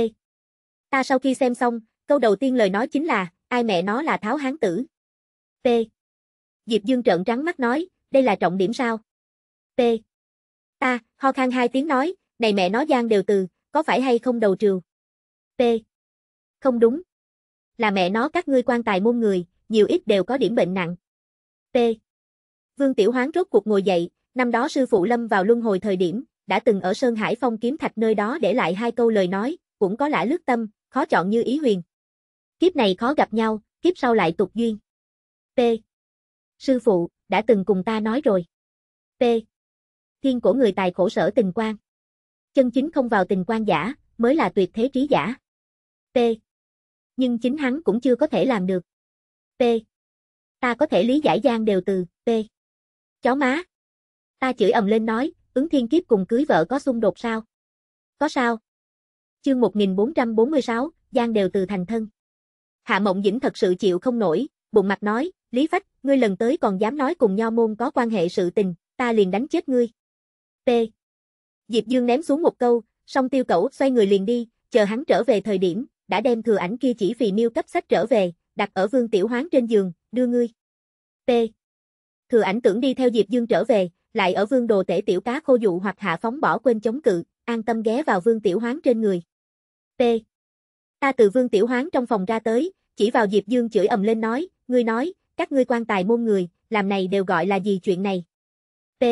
Ta sau khi xem xong, câu đầu tiên lời nói chính là, ai mẹ nó là tháo hán tử. P. Diệp Dương trợn trắng mắt nói, đây là trọng điểm sao? P. Ta, ho khan hai tiếng nói, này mẹ nó Giang đều từ, có phải hay không đầu trừ? P. Không đúng. Là mẹ nó các ngươi quan tài môn người, nhiều ít đều có điểm bệnh nặng. T. Vương Tiểu Hoán rốt cuộc ngồi dậy, năm đó sư phụ Lâm vào luân hồi thời điểm, đã từng ở Sơn Hải Phong kiếm thạch nơi đó để lại hai câu lời nói, cũng có lã lướt tâm, khó chọn như ý huyền. Kiếp này khó gặp nhau, kiếp sau lại tục duyên. T. Sư phụ, đã từng cùng ta nói rồi. T. Thiên của người tài khổ sở tình quan. Chân chính không vào tình quan giả, mới là tuyệt thế trí giả. T nhưng chính hắn cũng chưa có thể làm được. T, Ta có thể lý giải Giang đều từ, T, Chó má. Ta chửi ầm lên nói, ứng thiên kiếp cùng cưới vợ có xung đột sao? Có sao? Chương 1446, Giang đều từ thành thân. Hạ Mộng Dĩnh thật sự chịu không nổi, bụng mặt nói, Lý Phách, ngươi lần tới còn dám nói cùng nho môn có quan hệ sự tình, ta liền đánh chết ngươi. T, Diệp Dương ném xuống một câu, song tiêu cẩu xoay người liền đi, chờ hắn trở về thời điểm, đã đem thừa ảnh kia chỉ vì miêu cấp sách trở về, đặt ở vương tiểu hoán trên giường, đưa ngươi. T. Thừa ảnh tưởng đi theo Diệp Dương trở về, lại ở vương đồ tể tiểu cá khô dụ hoặc hạ phóng bỏ quên chống cự, an tâm ghé vào vương tiểu hoán trên người. T. Ta từ vương tiểu hoán trong phòng ra tới, chỉ vào Diệp Dương chửi ầm lên nói, ngươi nói, các ngươi quan tài môn người, làm này đều gọi là gì chuyện này. T.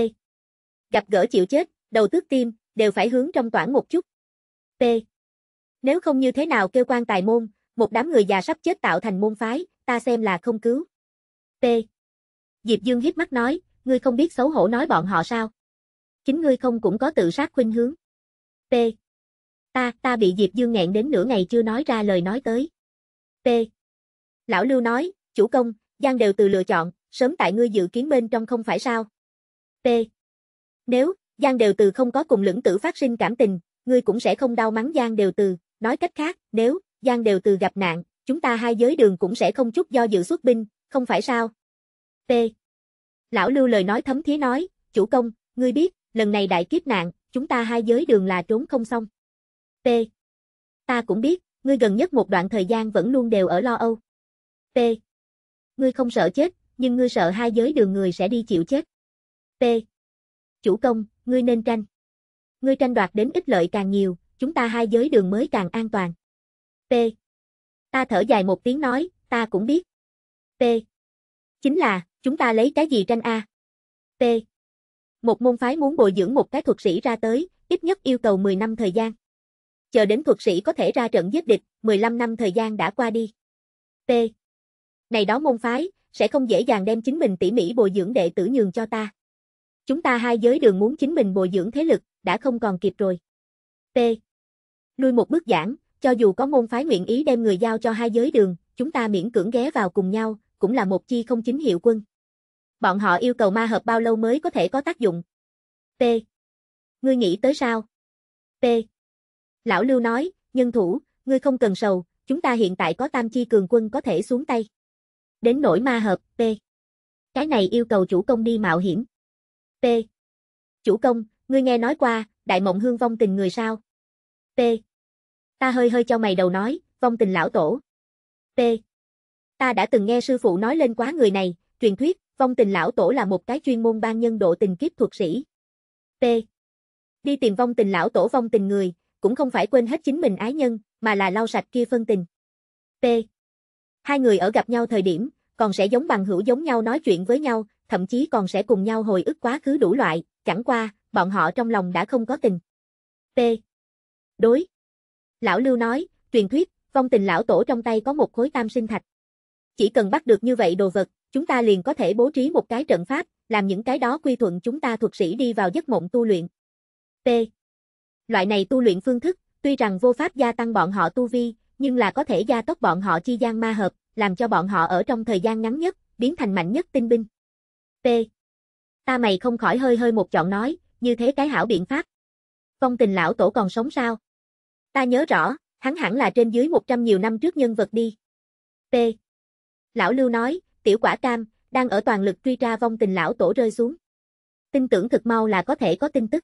Gặp gỡ chịu chết, đầu tước tim, đều phải hướng trong toản một chút. T. Nếu không như thế nào kêu quan tài môn, một đám người già sắp chết tạo thành môn phái, ta xem là không cứu. T. Diệp Dương hiếp mắt nói, ngươi không biết xấu hổ nói bọn họ sao? Chính ngươi không cũng có tự sát khuynh hướng. T. Ta, ta bị Diệp Dương nghẹn đến nửa ngày chưa nói ra lời nói tới. T. Lão Lưu nói, chủ công, Giang đều từ lựa chọn, sớm tại ngươi dự kiến bên trong không phải sao. T. Nếu, Giang đều từ không có cùng lưỡng tử phát sinh cảm tình, ngươi cũng sẽ không đau mắng Giang đều từ, Nói cách khác, nếu, Giang đều từ gặp nạn, chúng ta hai giới đường cũng sẽ không chút do dự xuất binh, không phải sao? P. Lão Lưu lời nói thấm thía nói, chủ công, ngươi biết, lần này đại kiếp nạn, chúng ta hai giới đường là trốn không xong. P. Ta cũng biết, ngươi gần nhất một đoạn thời gian vẫn luôn đều ở lo âu. P. Ngươi không sợ chết, nhưng ngươi sợ hai giới đường người sẽ đi chịu chết. P. Chủ công, ngươi nên tranh. Ngươi tranh đoạt đến ích lợi càng nhiều, chúng ta hai giới đường mới càng an toàn. P. Ta thở dài một tiếng nói, ta cũng biết. P. Chính là, chúng ta lấy cái gì tranh A? P. Một môn phái muốn bồi dưỡng một cái thuật sĩ ra tới, ít nhất yêu cầu 10 năm thời gian. Chờ đến thuật sĩ có thể ra trận giết địch, 15 năm thời gian đã qua đi. P. Này đó môn phái, sẽ không dễ dàng đem chính mình tỉ mỉ bồi dưỡng đệ tử nhường cho ta. Chúng ta hai giới đường muốn chính mình bồi dưỡng thế lực, đã không còn kịp rồi. P. Lui một bước giảng, cho dù có môn phái nguyện ý đem người giao cho hai giới đường, chúng ta miễn cưỡng ghé vào cùng nhau, cũng là một chi không chính hiệu quân. Bọn họ yêu cầu ma hợp bao lâu mới có thể có tác dụng? P. Ngươi nghĩ tới sao? P. Lão Lưu nói, nhân thủ, ngươi không cần sầu, chúng ta hiện tại có tam chi cường quân có thể xuống tay. Đến nỗi ma hợp, P. Cái này yêu cầu chủ công đi mạo hiểm. P. Chủ công, ngươi nghe nói qua, đại mộng hương vong tình người sao? P. Ta hơi hơi cho mày đầu nói, vong tình lão tổ. P. Ta đã từng nghe sư phụ nói lên quá người này, truyền thuyết, vong tình lão tổ là một cái chuyên môn ban nhân độ tình kiếp thuật sĩ. P. Đi tìm vong tình lão tổ vong tình người, cũng không phải quên hết chính mình ái nhân, mà là lau sạch kia phân tình. P. Hai người ở gặp nhau thời điểm, còn sẽ giống bằng hữu giống nhau nói chuyện với nhau, thậm chí còn sẽ cùng nhau hồi ức quá khứ đủ loại, chẳng qua, bọn họ trong lòng đã không có tình. P. Đối. Lão Lưu nói, truyền thuyết, vong tình lão tổ trong tay có một khối tam sinh thạch. Chỉ cần bắt được như vậy đồ vật, chúng ta liền có thể bố trí một cái trận pháp, làm những cái đó quy thuận chúng ta thuật sĩ đi vào giấc mộng tu luyện. T. Loại này tu luyện phương thức, tuy rằng vô pháp gia tăng bọn họ tu vi, nhưng là có thể gia tốc bọn họ chi gian ma hợp, làm cho bọn họ ở trong thời gian ngắn nhất, biến thành mạnh nhất tinh binh. T. Ta mày không khỏi hơi hơi một chọn nói, như thế cái hảo biện pháp, Phong tình lão tổ còn sống sao? Ta nhớ rõ, hắn hẳn là trên dưới 100 nhiều năm trước nhân vật đi. P. Lão Lưu nói, tiểu quả cam, đang ở toàn lực truy tra vong tình lão tổ rơi xuống. Tin tưởng thực mau là có thể có tin tức.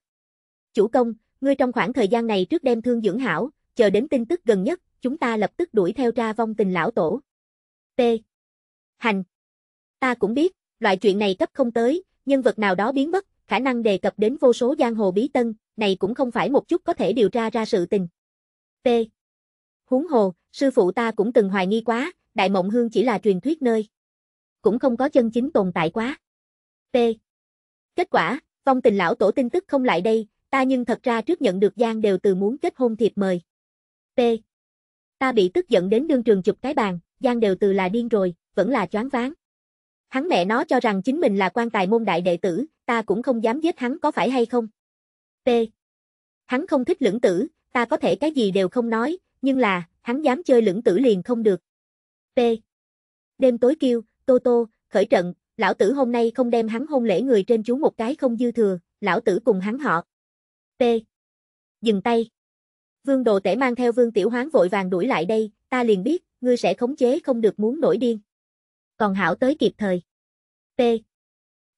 Chủ công, ngươi trong khoảng thời gian này trước đem thương dưỡng hảo, chờ đến tin tức gần nhất, chúng ta lập tức đuổi theo tra vong tình lão tổ. P. Hành. Ta cũng biết, loại chuyện này cấp không tới, nhân vật nào đó biến mất, khả năng đề cập đến vô số giang hồ bí tân, này cũng không phải một chút có thể điều tra ra sự tình. P. Huống hồ, sư phụ ta cũng từng hoài nghi quá, Đại Mộng Hương chỉ là truyền thuyết nơi. Cũng không có chân chính tồn tại quá. P. Kết quả, phong tình lão tổ tin tức không lại đây, ta nhưng thật ra trước nhận được Giang đều từ muốn kết hôn thiệp mời. P. Ta bị tức giận đến đương trường chụp cái bàn, Giang đều từ là điên rồi, vẫn là choáng váng. Hắn mẹ nó cho rằng chính mình là quan tài môn đại đệ tử, ta cũng không dám giết hắn có phải hay không. T. Hắn không thích lưỡng tử, ta có thể cái gì đều không nói, nhưng là, hắn dám chơi lưỡng tử liền không được. T. Đêm tối kêu, Tô Tô, khởi trận, lão tử hôm nay không đem hắn hôn lễ người trên chú một cái không dư thừa, lão tử cùng hắn họ. T. Dừng tay. Vương Đồ Tể mang theo Vương Tiểu Hoán vội vàng đuổi lại đây, ta liền biết, ngươi sẽ khống chế không được muốn nổi điên. Còn Hảo tới kịp thời. T.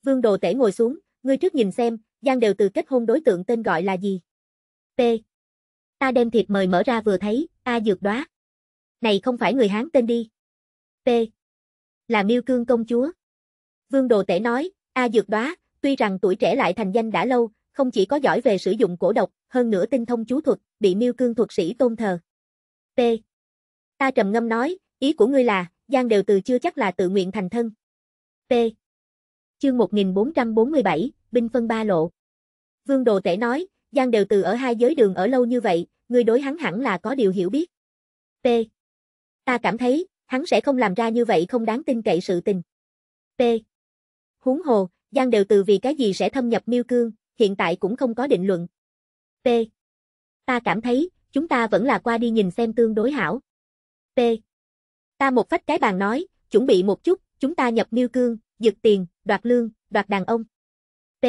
Vương Đồ Tể ngồi xuống, ngươi trước nhìn xem, Giang đều từ kết hôn đối tượng tên gọi là gì? P. Ta đem thiệp mời mở ra vừa thấy, A dược đoá. Này không phải người Hán tên đi. P. Là miêu cương công chúa. Vương Đồ Tể nói, A dược đoá, tuy rằng tuổi trẻ lại thành danh đã lâu, không chỉ có giỏi về sử dụng cổ độc, hơn nữa tinh thông chú thuật, bị miêu cương thuật sĩ tôn thờ. P. Ta trầm ngâm nói, ý của ngươi là, Giang đều từ chưa chắc là tự nguyện thành thân. P. Chương 1447, binh phân ba lộ. Vương Đồ Tể nói, Giang đều từ ở hai giới đường ở lâu như vậy, người đối hắn hẳn là có điều hiểu biết. P. Ta cảm thấy, hắn sẽ không làm ra như vậy không đáng tin cậy sự tình. P. Huống hồ, Giang đều từ vì cái gì sẽ thâm nhập miêu cương, hiện tại cũng không có định luận. P. Ta cảm thấy, chúng ta vẫn là qua đi nhìn xem tương đối hảo. P. Ta một phách cái bàn nói, chuẩn bị một chút, chúng ta nhập miêu cương, giật tiền, đoạt lương, đoạt đàn ông. P.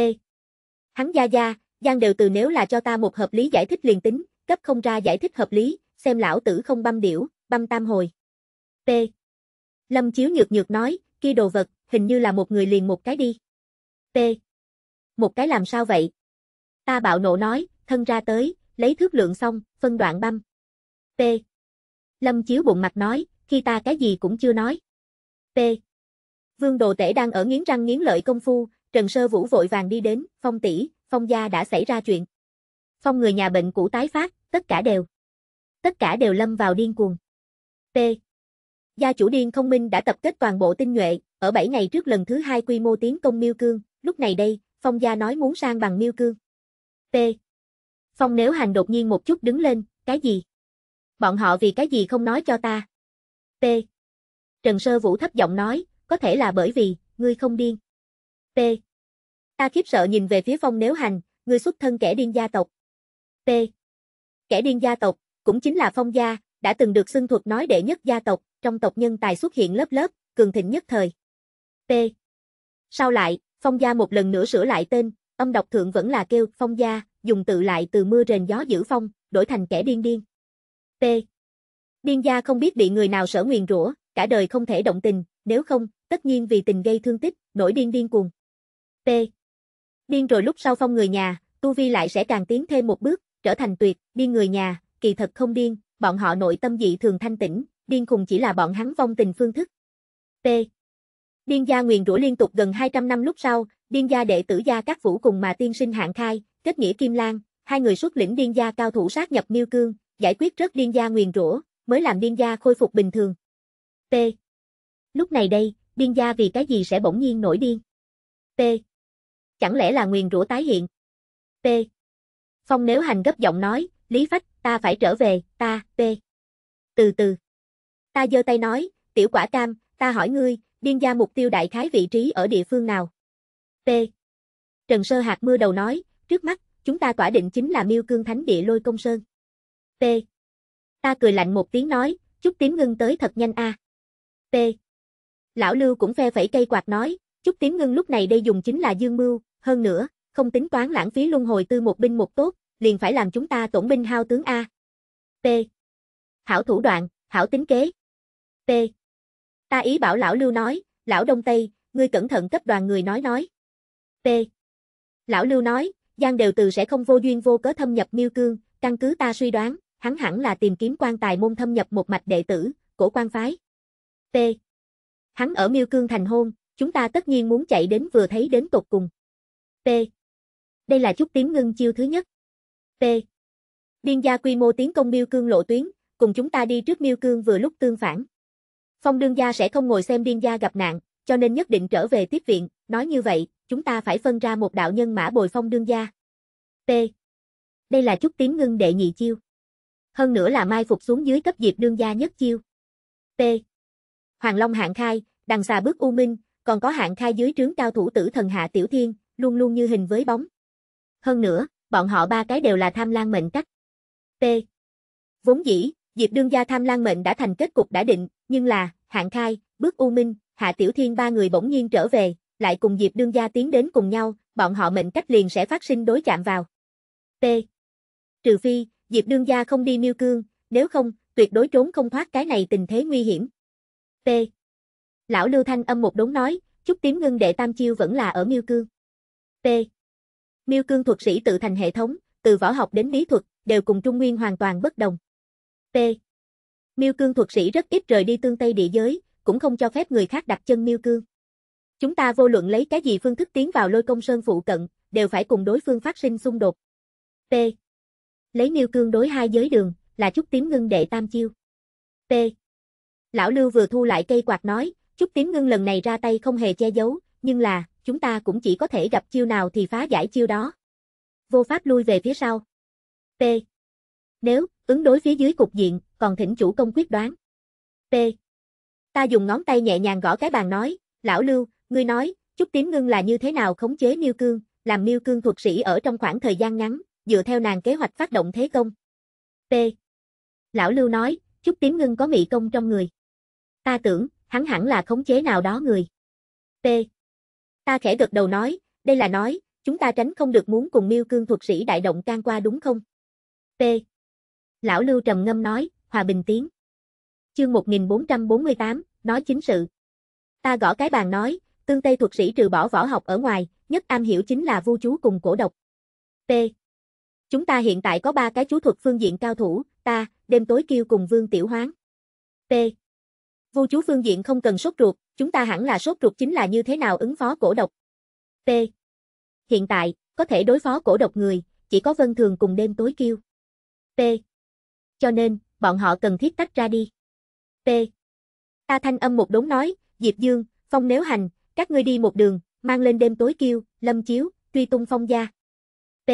Hắn Gia Gia, gian đều từ nếu là cho ta một hợp lý giải thích liền tính, cấp không ra giải thích hợp lý, xem lão tử không băm điểu, băm tam hồi. t Lâm Chiếu nhược nhược nói, kia đồ vật, hình như là một người liền một cái đi. t Một cái làm sao vậy? Ta bạo nộ nói, thân ra tới, lấy thước lượng xong, phân đoạn băm. t Lâm Chiếu bụng mặt nói, khi ta cái gì cũng chưa nói. t Vương Đồ Tể đang ở nghiến răng nghiến lợi công phu, Trần Sơ Vũ vội vàng đi đến, phong tỷ, phong gia đã xảy ra chuyện. Phong người nhà bệnh cũ tái phát, tất cả đều. Tất cả đều lâm vào điên cuồng. T. Gia chủ điên không minh đã tập kết toàn bộ tinh nhuệ, ở 7 ngày trước lần thứ hai quy mô tiến công miêu cương, lúc này đây, phong gia nói muốn sang bằng miêu cương. T. Phong nếu hành đột nhiên một chút đứng lên, cái gì? Bọn họ vì cái gì không nói cho ta? T. Trần Sơ Vũ thấp giọng nói, có thể là bởi vì, ngươi không điên. P. Ta khiếp sợ nhìn về phía phong nếu hành, người xuất thân kẻ điên gia tộc. P. Kẻ điên gia tộc, cũng chính là phong gia, đã từng được xưng thuật nói đệ nhất gia tộc, trong tộc nhân tài xuất hiện lớp lớp, cường thịnh nhất thời. P. Sau lại, phong gia một lần nữa sửa lại tên, âm độc thượng vẫn là kêu phong gia, dùng tự lại từ mưa rền gió giữ phong, đổi thành kẻ điên điên. P. Điên gia không biết bị người nào sở nguyền rủa, cả đời không thể động tình, nếu không, tất nhiên vì tình gây thương tích, nổi điên điên cuồng. P. Điên rồi lúc sau phong người nhà, tu vi lại sẽ càng tiến thêm một bước, trở thành tuyệt, điên người nhà, kỳ thật không điên, bọn họ nội tâm dị thường thanh tĩnh, điên cùng chỉ là bọn hắn vong tình phương thức. P. Điên gia nguyền rủa liên tục gần 200 năm lúc sau, điên gia đệ tử gia các vũ cùng mà tiên sinh hạng khai, kết nghĩa Kim Lan, hai người xuất lĩnh điên gia cao thủ sát nhập miêu cương, giải quyết rất điên gia nguyền rủa, mới làm điên gia khôi phục bình thường. P. Lúc này đây, điên gia vì cái gì sẽ bỗng nhiên nổi điên? P chẳng lẽ là nguyền rủa tái hiện? P. Phong nếu hành gấp giọng nói, Lý Phách, ta phải trở về, ta, P. Từ từ. Ta giơ tay nói, tiểu quả cam, ta hỏi ngươi, điên gia mục tiêu đại khái vị trí ở địa phương nào? P. Trần Sơ hạt mưa đầu nói, trước mắt, chúng ta tỏa định chính là miêu cương thánh địa lôi công sơn. P. Ta cười lạnh một tiếng nói, chút tím ngưng tới thật nhanh a. P. Lão Lưu cũng phe phẩy cây quạt nói, chút tím ngưng lúc này đây dùng chính là dương mưu, hơn nữa, không tính toán lãng phí luân hồi tư một binh một tốt, liền phải làm chúng ta tổn binh hao tướng A. t Hảo thủ đoạn, hảo tính kế. t Ta ý bảo lão Lưu nói, lão Đông Tây, ngươi cẩn thận cấp đoàn người nói nói. t Lão Lưu nói, Giang Đều Từ sẽ không vô duyên vô cớ thâm nhập miêu cương, căn cứ ta suy đoán, hắn hẳn là tìm kiếm quan tài môn thâm nhập một mạch đệ tử, cổ quan phái. t Hắn ở miêu cương thành hôn, chúng ta tất nhiên muốn chạy đến vừa thấy đến tột cùng. P. Đây là chút tím ngưng chiêu thứ nhất. P. biên gia quy mô tiến công miêu cương lộ tuyến, cùng chúng ta đi trước miêu cương vừa lúc tương phản. Phong đương gia sẽ không ngồi xem biên gia gặp nạn, cho nên nhất định trở về tiếp viện, nói như vậy, chúng ta phải phân ra một đạo nhân mã bồi phong đương gia. P. Đây là chút tím ngưng đệ nhị chiêu. Hơn nữa là mai phục xuống dưới cấp diệp đương gia nhất chiêu. P. Hoàng Long hạng khai, đằng xà bước U Minh, còn có hạng khai dưới trướng cao thủ tử thần hạ tiểu thiên, luôn luôn như hình với bóng. Hơn nữa, bọn họ ba cái đều là tham lang mệnh cách. T. Vốn dĩ, Diệp đương gia tham lang mệnh đã thành kết cục đã định, nhưng là, hạng khai, bước u minh, hạ tiểu thiên ba người bỗng nhiên trở về, lại cùng Diệp đương gia tiến đến cùng nhau, bọn họ mệnh cách liền sẽ phát sinh đối chạm vào. T. Trừ phi, Diệp đương gia không đi miêu cương, nếu không, tuyệt đối trốn không thoát cái này tình thế nguy hiểm. T. Lão Lưu Thanh âm một đống nói, chút tím ngưng đệ tam chiêu vẫn là ở miêu cương. T. Miêu cương thuật sĩ tự thành hệ thống, từ võ học đến lý thuật, đều cùng Trung Nguyên hoàn toàn bất đồng. T. Miêu cương thuật sĩ rất ít rời đi tương Tây địa giới, cũng không cho phép người khác đặt chân miêu cương. Chúng ta vô luận lấy cái gì phương thức tiến vào lôi công sơn phụ cận, đều phải cùng đối phương phát sinh xung đột. T. Lấy miêu cương đối hai giới đường, là chút tím ngưng đệ tam chiêu. T. Lão Lưu vừa thu lại cây quạt nói, chút tím ngưng lần này ra tay không hề che giấu, nhưng là, chúng ta cũng chỉ có thể gặp chiêu nào thì phá giải chiêu đó. Vô pháp lui về phía sau. P. Nếu, ứng đối phía dưới cục diện, còn thỉnh chủ công quyết đoán. P. Ta dùng ngón tay nhẹ nhàng gõ cái bàn nói, lão lưu, ngươi nói, chút tím ngưng là như thế nào khống chế miêu cương, làm miêu cương thuật sĩ ở trong khoảng thời gian ngắn, dựa theo nàng kế hoạch phát động thế công. P. Lão lưu nói, chút tím ngưng có mị công trong người. Ta tưởng, hắn hẳn là khống chế nào đó người. P. Ta khẽ gật đầu nói, đây là nói, chúng ta tránh không được muốn cùng miêu cương thuật sĩ đại động can qua đúng không? P. Lão Lưu trầm ngâm nói, hòa bình tiếng. Chương 1448, nói chính sự. Ta gõ cái bàn nói, tương tây thuật sĩ trừ bỏ võ học ở ngoài, nhất am hiểu chính là vu chú cùng cổ độc. P. Chúng ta hiện tại có ba cái chú thuật phương diện cao thủ, ta, đêm tối kêu cùng Vương Tiểu hoáng. P. Vô chú phương diện không cần sốt ruột, chúng ta hẳn là sốt ruột chính là như thế nào ứng phó cổ độc. T Hiện tại, có thể đối phó cổ độc người, chỉ có vân thường cùng đêm tối kêu. T Cho nên, bọn họ cần thiết tách ra đi. T Ta thanh âm một đống nói, Diệp Dương, Phong Nếu Hành, các ngươi đi một đường, mang lên đêm tối kêu, lâm chiếu, truy tung phong gia. T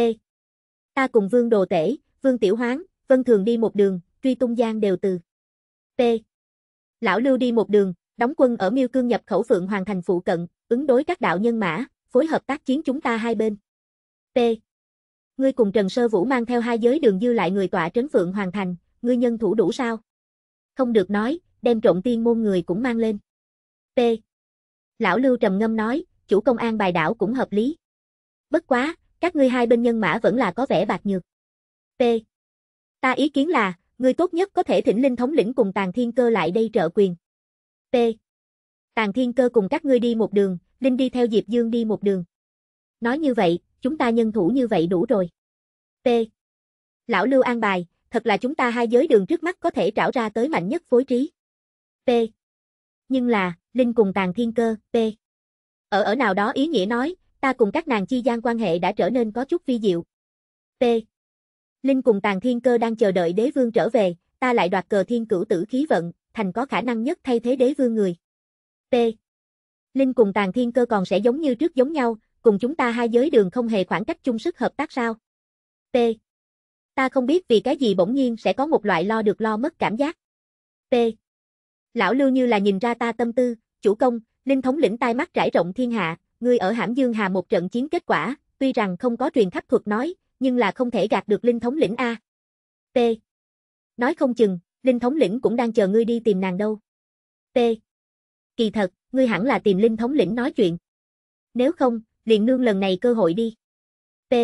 Ta cùng Vương Đồ Tể, Vương Tiểu Hoáng, Vân Thường đi một đường, truy tung giang đều từ. T Lão Lưu đi một đường, đóng quân ở Miêu Cương nhập khẩu Phượng Hoàng thành phụ cận, ứng đối các đạo nhân mã, phối hợp tác chiến chúng ta hai bên. T. Ngươi cùng Trần Sơ Vũ mang theo hai giới đường dư lại người tọa trấn Phượng Hoàng thành, ngươi nhân thủ đủ sao? Không được nói, đem trộn tiên môn người cũng mang lên. T. Lão Lưu trầm ngâm nói, chủ công an bài đảo cũng hợp lý. Bất quá, các ngươi hai bên nhân mã vẫn là có vẻ bạc nhược. T. Ta ý kiến là, Ngươi tốt nhất có thể thỉnh linh thống lĩnh cùng tàng Thiên Cơ lại đây trợ quyền. T. Tàng Thiên Cơ cùng các ngươi đi một đường, Linh đi theo Diệp Dương đi một đường. Nói như vậy, chúng ta nhân thủ như vậy đủ rồi. T. Lão Lưu an bài, thật là chúng ta hai giới đường trước mắt có thể trảo ra tới mạnh nhất phối trí. T. Nhưng là, Linh cùng tàng Thiên Cơ, T. Ở ở nào đó ý nghĩa nói, ta cùng các nàng chi gian quan hệ đã trở nên có chút vi diệu. T. Linh cùng tàn thiên cơ đang chờ đợi đế vương trở về, ta lại đoạt cờ thiên cửu tử khí vận, thành có khả năng nhất thay thế đế vương người. T Linh cùng tàn thiên cơ còn sẽ giống như trước giống nhau, cùng chúng ta hai giới đường không hề khoảng cách chung sức hợp tác sao? T Ta không biết vì cái gì bỗng nhiên sẽ có một loại lo được lo mất cảm giác. T Lão Lưu như là nhìn ra ta tâm tư, chủ công, Linh thống lĩnh tai mắt trải rộng thiên hạ, người ở Hãm Dương Hà một trận chiến kết quả, tuy rằng không có truyền khắp thuật nói, nhưng là không thể gạt được linh thống lĩnh A. T. Nói không chừng, linh thống lĩnh cũng đang chờ ngươi đi tìm nàng đâu. T. Kỳ thật, ngươi hẳn là tìm linh thống lĩnh nói chuyện. Nếu không, liền nương lần này cơ hội đi. T.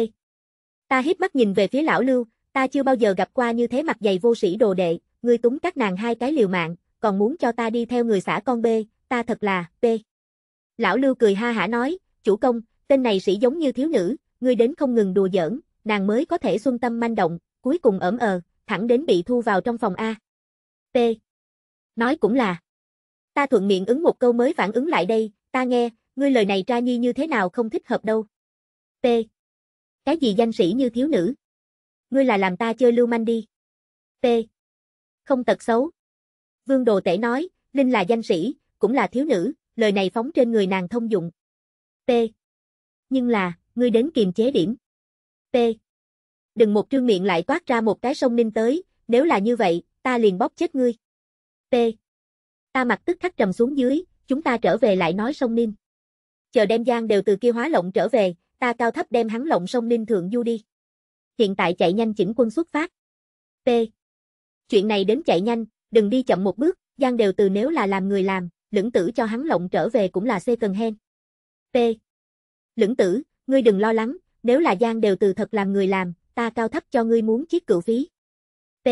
Ta hít mắt nhìn về phía lão lưu, ta chưa bao giờ gặp qua như thế mặt dày vô sĩ đồ đệ, ngươi túng các nàng hai cái liều mạng, còn muốn cho ta đi theo người xã con B, ta thật là, B. Lão lưu cười ha hả nói, chủ công, tên này sĩ giống như thiếu nữ, ngươi đến không ngừng đùa giỡn, nàng mới có thể xuân tâm manh động, cuối cùng ẩm ờ, thẳng đến bị thu vào trong phòng A. T. Nói cũng là. Ta thuận miệng ứng một câu mới phản ứng lại đây, ta nghe, ngươi lời này tra nhi như thế nào không thích hợp đâu. T. Cái gì danh sĩ như thiếu nữ? Ngươi là làm ta chơi lưu manh đi. T. Không tật xấu. Vương Đồ Tể nói, Linh là danh sĩ, cũng là thiếu nữ, lời này phóng trên người nàng thông dụng. T. Nhưng là, ngươi đến kiềm chế điểm. T. Đừng một trương miệng lại toát ra một cái sông ninh tới, nếu là như vậy, ta liền bóp chết ngươi. T. Ta mặt tức khắc trầm xuống dưới, chúng ta trở về lại nói sông ninh. Chờ đem giang đều từ kia hóa lộng trở về, ta cao thấp đem hắn lộng sông ninh thượng du đi. Hiện tại chạy nhanh chỉnh quân xuất phát. T. Chuyện này đến chạy nhanh, đừng đi chậm một bước, giang đều từ nếu là làm người làm, lưỡng tử cho hắn lộng trở về cũng là xê cần hen. T. Lưỡng tử, ngươi đừng lo lắng, nếu là gian đều từ thật làm người làm, ta cao thấp cho ngươi muốn chiếc cửu phí. P.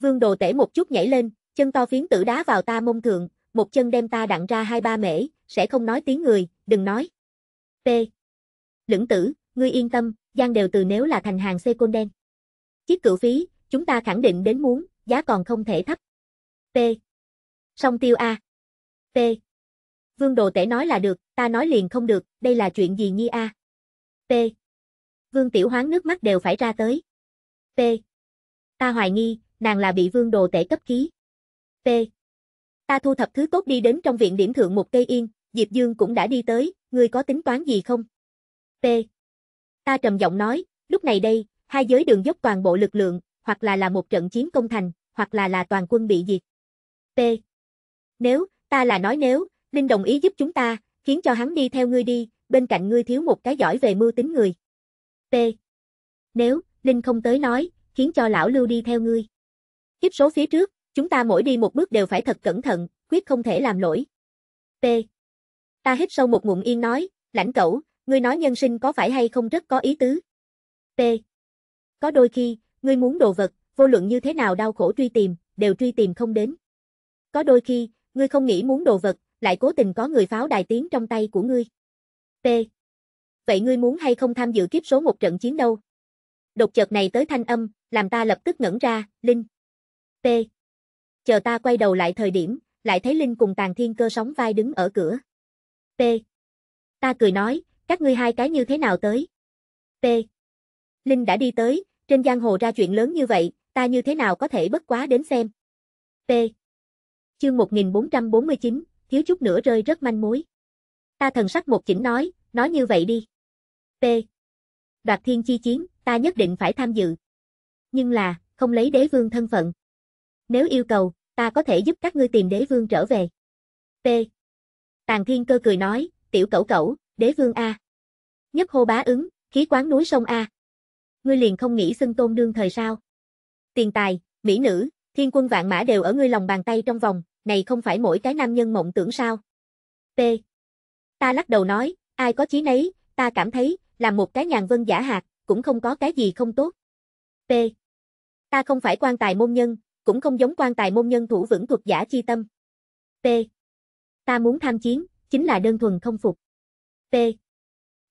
Vương đồ tể một chút nhảy lên, chân to phiến tử đá vào ta mông thượng, một chân đem ta đặng ra hai ba mễ, sẽ không nói tiếng người, đừng nói. P. Lưỡng tử, ngươi yên tâm, gian đều từ nếu là thành hàng xê côn đen. Chiếc cửu phí, chúng ta khẳng định đến muốn, giá còn không thể thấp. P. Song tiêu A. P. Vương đồ tể nói là được, ta nói liền không được, đây là chuyện gì nhi A. P. Vương Tiểu Hoán nước mắt đều phải ra tới. P. Ta hoài nghi, nàng là bị vương đồ tể cấp ký. P. Ta thu thập thứ tốt đi đến trong viện điểm thượng một cây yên, Diệp Dương cũng đã đi tới, ngươi có tính toán gì không? P. Ta trầm giọng nói, lúc này đây, hai giới đường dốc toàn bộ lực lượng, hoặc là là một trận chiến công thành, hoặc là là toàn quân bị diệt. P. Nếu, ta là nói nếu, Linh đồng ý giúp chúng ta, khiến cho hắn đi theo ngươi đi, bên cạnh ngươi thiếu một cái giỏi về mưu tính người. P. Nếu, Linh không tới nói, khiến cho lão lưu đi theo ngươi. Kiếp số phía trước, chúng ta mỗi đi một bước đều phải thật cẩn thận, quyết không thể làm lỗi. P. Ta hít sâu một ngụm yên nói, lãnh cẩu, ngươi nói nhân sinh có phải hay không rất có ý tứ. P. Có đôi khi, ngươi muốn đồ vật, vô luận như thế nào đau khổ truy tìm, đều truy tìm không đến. Có đôi khi, ngươi không nghĩ muốn đồ vật, lại cố tình có người pháo đài tiếng trong tay của ngươi. T. Vậy ngươi muốn hay không tham dự kiếp số một trận chiến đâu? Đột chợt này tới thanh âm, làm ta lập tức ngẩn ra, Linh. T. Chờ ta quay đầu lại thời điểm, lại thấy Linh cùng tàng Thiên Cơ sóng vai đứng ở cửa. T. Ta cười nói, các ngươi hai cái như thế nào tới? T. Linh đã đi tới, trên giang hồ ra chuyện lớn như vậy, ta như thế nào có thể bất quá đến xem? T. Chương 1449, thiếu chút nữa rơi rất manh mối. Ta thần sắc một chỉnh nói, nói như vậy đi. P. Đoạt thiên chi chiến, ta nhất định phải tham dự. Nhưng là, không lấy đế vương thân phận. Nếu yêu cầu, ta có thể giúp các ngươi tìm đế vương trở về. P. Tàng thiên cơ cười nói, tiểu cẩu cẩu, đế vương A. Nhất hô bá ứng, khí quán núi sông A. Ngươi liền không nghĩ xưng tôn đương thời sao. Tiền tài, mỹ nữ, thiên quân vạn mã đều ở ngươi lòng bàn tay trong vòng, này không phải mỗi cái nam nhân mộng tưởng sao. P. Ta lắc đầu nói, Ai có chí nấy, ta cảm thấy, làm một cái nhàn vân giả hạt, cũng không có cái gì không tốt. P. Ta không phải quan tài môn nhân, cũng không giống quan tài môn nhân thủ vững thuật giả chi tâm. P. Ta muốn tham chiến, chính là đơn thuần không phục. P.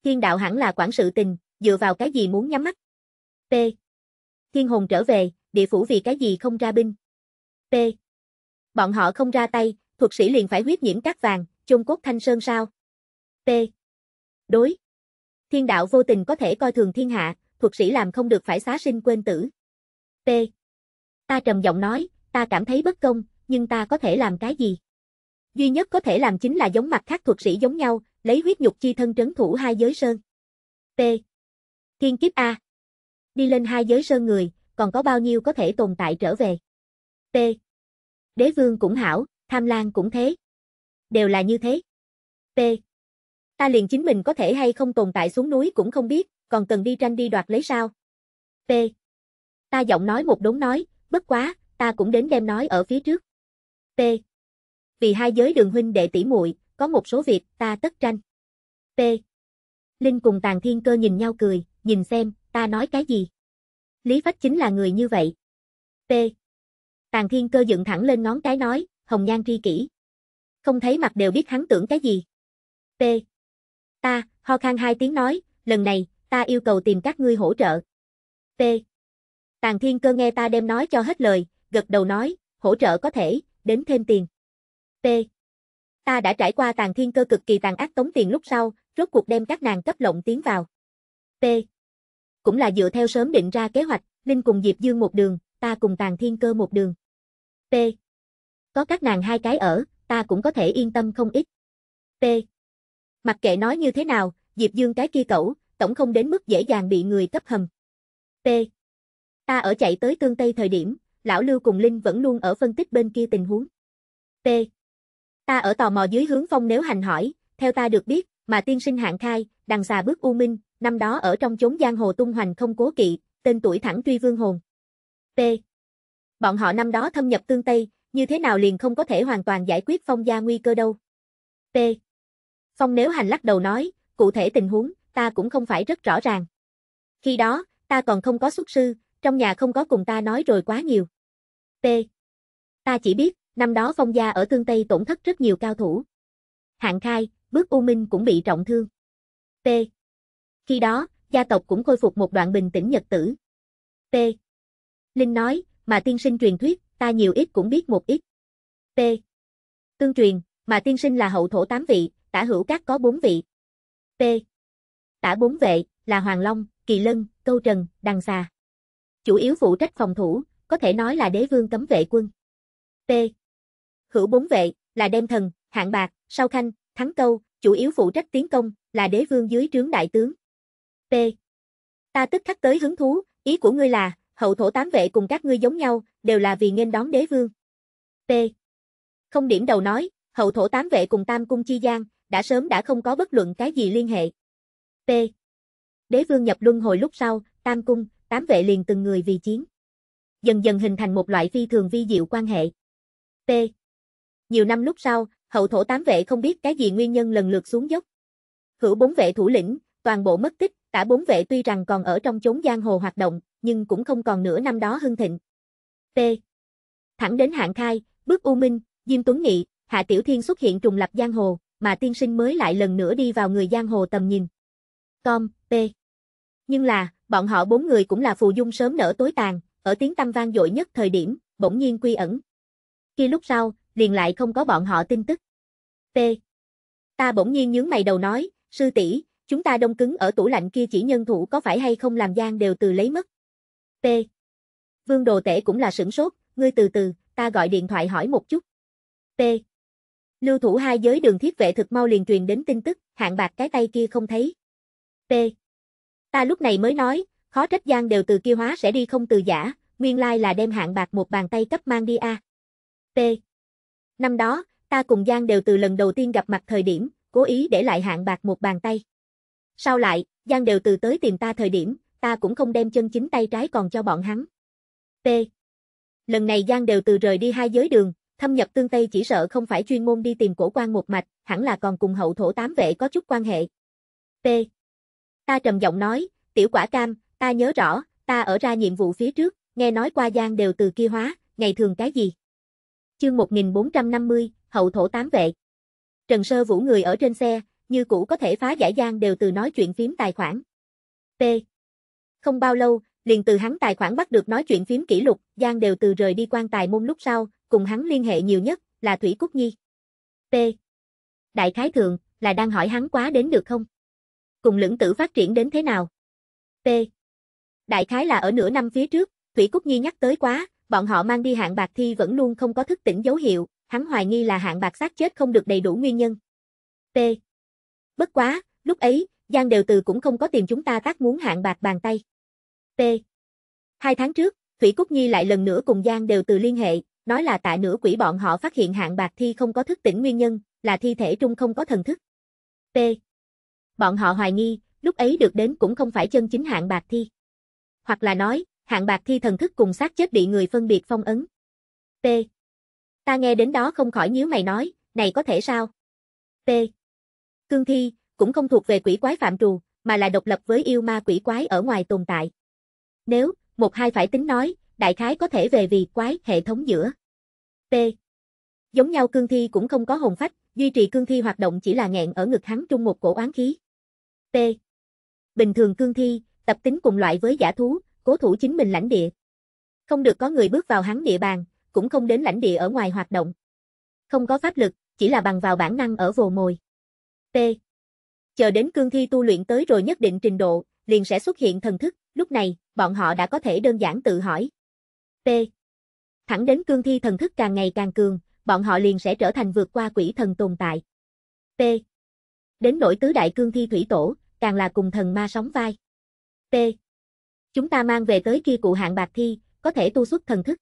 Thiên đạo hẳn là quản sự tình, dựa vào cái gì muốn nhắm mắt. P. Thiên hồn trở về, địa phủ vì cái gì không ra binh. P. Bọn họ không ra tay, thuật sĩ liền phải huyết nhiễm cát vàng, chôn cốt thanh sơn sao. P. Đối. Thiên đạo vô tình có thể coi thường thiên hạ, thuật sĩ làm không được phải xá sinh quên tử. T. Ta trầm giọng nói, ta cảm thấy bất công, nhưng ta có thể làm cái gì? Duy nhất có thể làm chính là giống mặt khác thuật sĩ giống nhau, lấy huyết nhục chi thân trấn thủ hai giới sơn. T. Thiên kiếp A. Đi lên hai giới sơn người, còn có bao nhiêu có thể tồn tại trở về? T. Đế vương cũng hảo, tham lang cũng thế. Đều là như thế. T. Ta liền chính mình có thể hay không tồn tại xuống núi cũng không biết, còn cần đi tranh đi đoạt lấy sao. P. Ta giọng nói một đống nói, bất quá, ta cũng đến đem nói ở phía trước. P. Vì hai giới đường huynh đệ tỷ muội, có một số việc ta tất tranh. P. Linh cùng Tàng Thiên Cơ nhìn nhau cười, nhìn xem, ta nói cái gì. Lý Phách chính là người như vậy. P. Tàng Thiên Cơ dựng thẳng lên ngón cái nói, hồng nhan tri kỷ. Không thấy mặt đều biết hắn tưởng cái gì. P ta, ho Khang hai tiếng nói, lần này, ta yêu cầu tìm các ngươi hỗ trợ. T. Tàng thiên cơ nghe ta đem nói cho hết lời, gật đầu nói, hỗ trợ có thể, đến thêm tiền. T. Ta đã trải qua Tàng thiên cơ cực kỳ tàn ác tống tiền lúc sau, rốt cuộc đem các nàng cấp lộng tiến vào. T. Cũng là dựa theo sớm định ra kế hoạch, Linh cùng Diệp Dương một đường, ta cùng Tàng thiên cơ một đường. T. Có các nàng hai cái ở, ta cũng có thể yên tâm không ít. T. Mặc kệ nói như thế nào, Diệp Dương cái kia cẩu, tổng không đến mức dễ dàng bị người cấp hầm. T. Ta ở chạy tới tương Tây thời điểm, lão Lưu cùng Linh vẫn luôn ở phân tích bên kia tình huống. T. Ta ở tò mò dưới hướng phong nếu hành hỏi, theo ta được biết, mà tiên sinh hạng khai, đằng xà bước u minh, năm đó ở trong chốn giang hồ tung hoành không cố kỵ, tên tuổi thẳng truy vương hồn. T. Bọn họ năm đó thâm nhập tương Tây, như thế nào liền không có thể hoàn toàn giải quyết phong gia nguy cơ đâu. T. Phong nếu hành lắc đầu nói, cụ thể tình huống, ta cũng không phải rất rõ ràng. Khi đó, ta còn không có xuất sư, trong nhà không có cùng ta nói rồi quá nhiều. T. Ta chỉ biết, năm đó Phong gia ở Tương Tây tổn thất rất nhiều cao thủ. Hạng khai, bước U Minh cũng bị trọng thương. T. Khi đó, gia tộc cũng khôi phục một đoạn bình tĩnh nhật tử. T. Linh nói, mà tiên sinh truyền thuyết, ta nhiều ít cũng biết một ít. T. Tương truyền, mà tiên sinh là hậu thổ tám vị, tả hữu các có bốn vị. P. Tả bốn vệ, là Hoàng Long, Kỳ Lân, Câu Trần, Đằng Xà. Chủ yếu phụ trách phòng thủ, có thể nói là đế vương cấm vệ quân. P. Hữu bốn vệ, là Đem Thần, Hạng Bạc, Sao Khanh, Thắng Câu, chủ yếu phụ trách tiến công, là đế vương dưới trướng đại tướng. P. Ta tức khắc tới hứng thú, ý của ngươi là, hậu thổ tám vệ cùng các ngươi giống nhau, đều là vì nghênh đón đế vương. P. Không điểm đầu nói, hậu thổ tám vệ cùng tam cung chi gian, đã sớm đã không có bất luận cái gì liên hệ. P. Đế vương nhập luân hồi lúc sau, tam cung, tám vệ liền từng người vì chiến. Dần dần hình thành một loại phi thường vi diệu quan hệ. P. Nhiều năm lúc sau, hậu thổ tám vệ không biết cái gì nguyên nhân lần lượt xuống dốc. Hữu bốn vệ thủ lĩnh, toàn bộ mất tích, cả bốn vệ tuy rằng còn ở trong chốn giang hồ hoạt động, nhưng cũng không còn nửa năm đó hưng thịnh. P. Thẳng đến hạng khai, bước U Minh, Diêm Tuấn Nghị, Hạ Tiểu Thiên xuất hiện trùng lập giang hồ mà tiên sinh mới lại lần nữa đi vào người giang hồ tầm nhìn. Tom, P. Nhưng là, bọn họ bốn người cũng là phù dung sớm nở tối tàn, ở tiếng tâm vang dội nhất thời điểm, bỗng nhiên quy ẩn. Khi lúc sau, liền lại không có bọn họ tin tức. T. Ta bỗng nhiên nhướng mày đầu nói, sư tỷ, chúng ta đông cứng ở tủ lạnh kia chỉ nhân thủ có phải hay không làm gian đều từ lấy mất. T. Vương đồ tể cũng là sửng sốt, ngươi từ từ, ta gọi điện thoại hỏi một chút. T. Lưu thủ hai giới đường thiết vệ thực mau liền truyền đến tin tức, hạng bạc cái tay kia không thấy. P. Ta lúc này mới nói, khó trách gian đều từ kia hóa sẽ đi không từ giả, nguyên lai là đem hạng bạc một bàn tay cấp mang đi a. À. P. Năm đó, ta cùng Giang đều từ lần đầu tiên gặp mặt thời điểm, cố ý để lại hạng bạc một bàn tay. Sau lại, Giang đều từ tới tìm ta thời điểm, ta cũng không đem chân chính tay trái còn cho bọn hắn. P. Lần này Giang đều từ rời đi hai giới đường, Thâm nhập tương Tây chỉ sợ không phải chuyên môn đi tìm cổ quan một mạch, hẳn là còn cùng hậu thổ tám vệ có chút quan hệ. P. Ta trầm giọng nói, tiểu quả cam, ta nhớ rõ, ta ở ra nhiệm vụ phía trước, nghe nói qua gian đều từ kia hóa, ngày thường cái gì? Chương 1450, hậu thổ tám vệ. Trần Sơ Vũ người ở trên xe, như cũ có thể phá giải gian đều từ nói chuyện phím tài khoản. P. Không bao lâu, liền từ hắn tài khoản bắt được nói chuyện phím kỷ lục, gian đều từ rời đi quan tài môn lúc sau, cùng hắn liên hệ nhiều nhất là Thủy Cúc Nhi. P. Đại Khái thượng là đang hỏi hắn quá đến được không? Cùng lưỡng tử phát triển đến thế nào? P. Đại Khái là ở nửa năm phía trước, Thủy Cúc Nhi nhắc tới quá, bọn họ mang đi hạng bạc thi vẫn luôn không có thức tỉnh dấu hiệu, hắn hoài nghi là hạng bạc xác chết không được đầy đủ nguyên nhân. P. Bất quá, lúc ấy, Giang Đều Từ cũng không có tìm chúng ta tác muốn hạng bạc bàn tay. P. Hai tháng trước, Thủy Cúc Nhi lại lần nữa cùng Giang Đều Từ liên hệ, Nói là tại nửa quỷ bọn họ phát hiện hạng bạc thi không có thức tỉnh nguyên nhân, là thi thể trung không có thần thức. P. Bọn họ hoài nghi, lúc ấy được đến cũng không phải chân chính hạng bạc thi. Hoặc là nói, hạng bạc thi thần thức cùng xác chết bị người phân biệt phong ấn. P. Ta nghe đến đó không khỏi nhíu mày nói, này có thể sao? P. Cương thi, cũng không thuộc về quỷ quái phạm trù, mà là độc lập với yêu ma quỷ quái ở ngoài tồn tại. Nếu, một hai phải tính nói, đại khái có thể về vì quái hệ thống giữa. T. Giống nhau cương thi cũng không có hồn phách, duy trì cương thi hoạt động chỉ là nghẹn ở ngực hắn trung một cổ oán khí. T. Bình thường cương thi, tập tính cùng loại với giả thú, cố thủ chính mình lãnh địa. Không được có người bước vào hắn địa bàn, cũng không đến lãnh địa ở ngoài hoạt động. Không có pháp lực, chỉ là bằng vào bản năng ở vồ mồi. T. Chờ đến cương thi tu luyện tới rồi nhất định trình độ, liền sẽ xuất hiện thần thức, lúc này, bọn họ đã có thể đơn giản tự hỏi, T. Thẳng đến cương thi thần thức càng ngày càng cường, bọn họ liền sẽ trở thành vượt qua quỷ thần tồn tại. T. Đến nỗi tứ đại cương thi thủy tổ, càng là cùng thần ma sóng vai. T. Chúng ta mang về tới kia cụ hạng bạc thi, có thể tu xuất thần thức.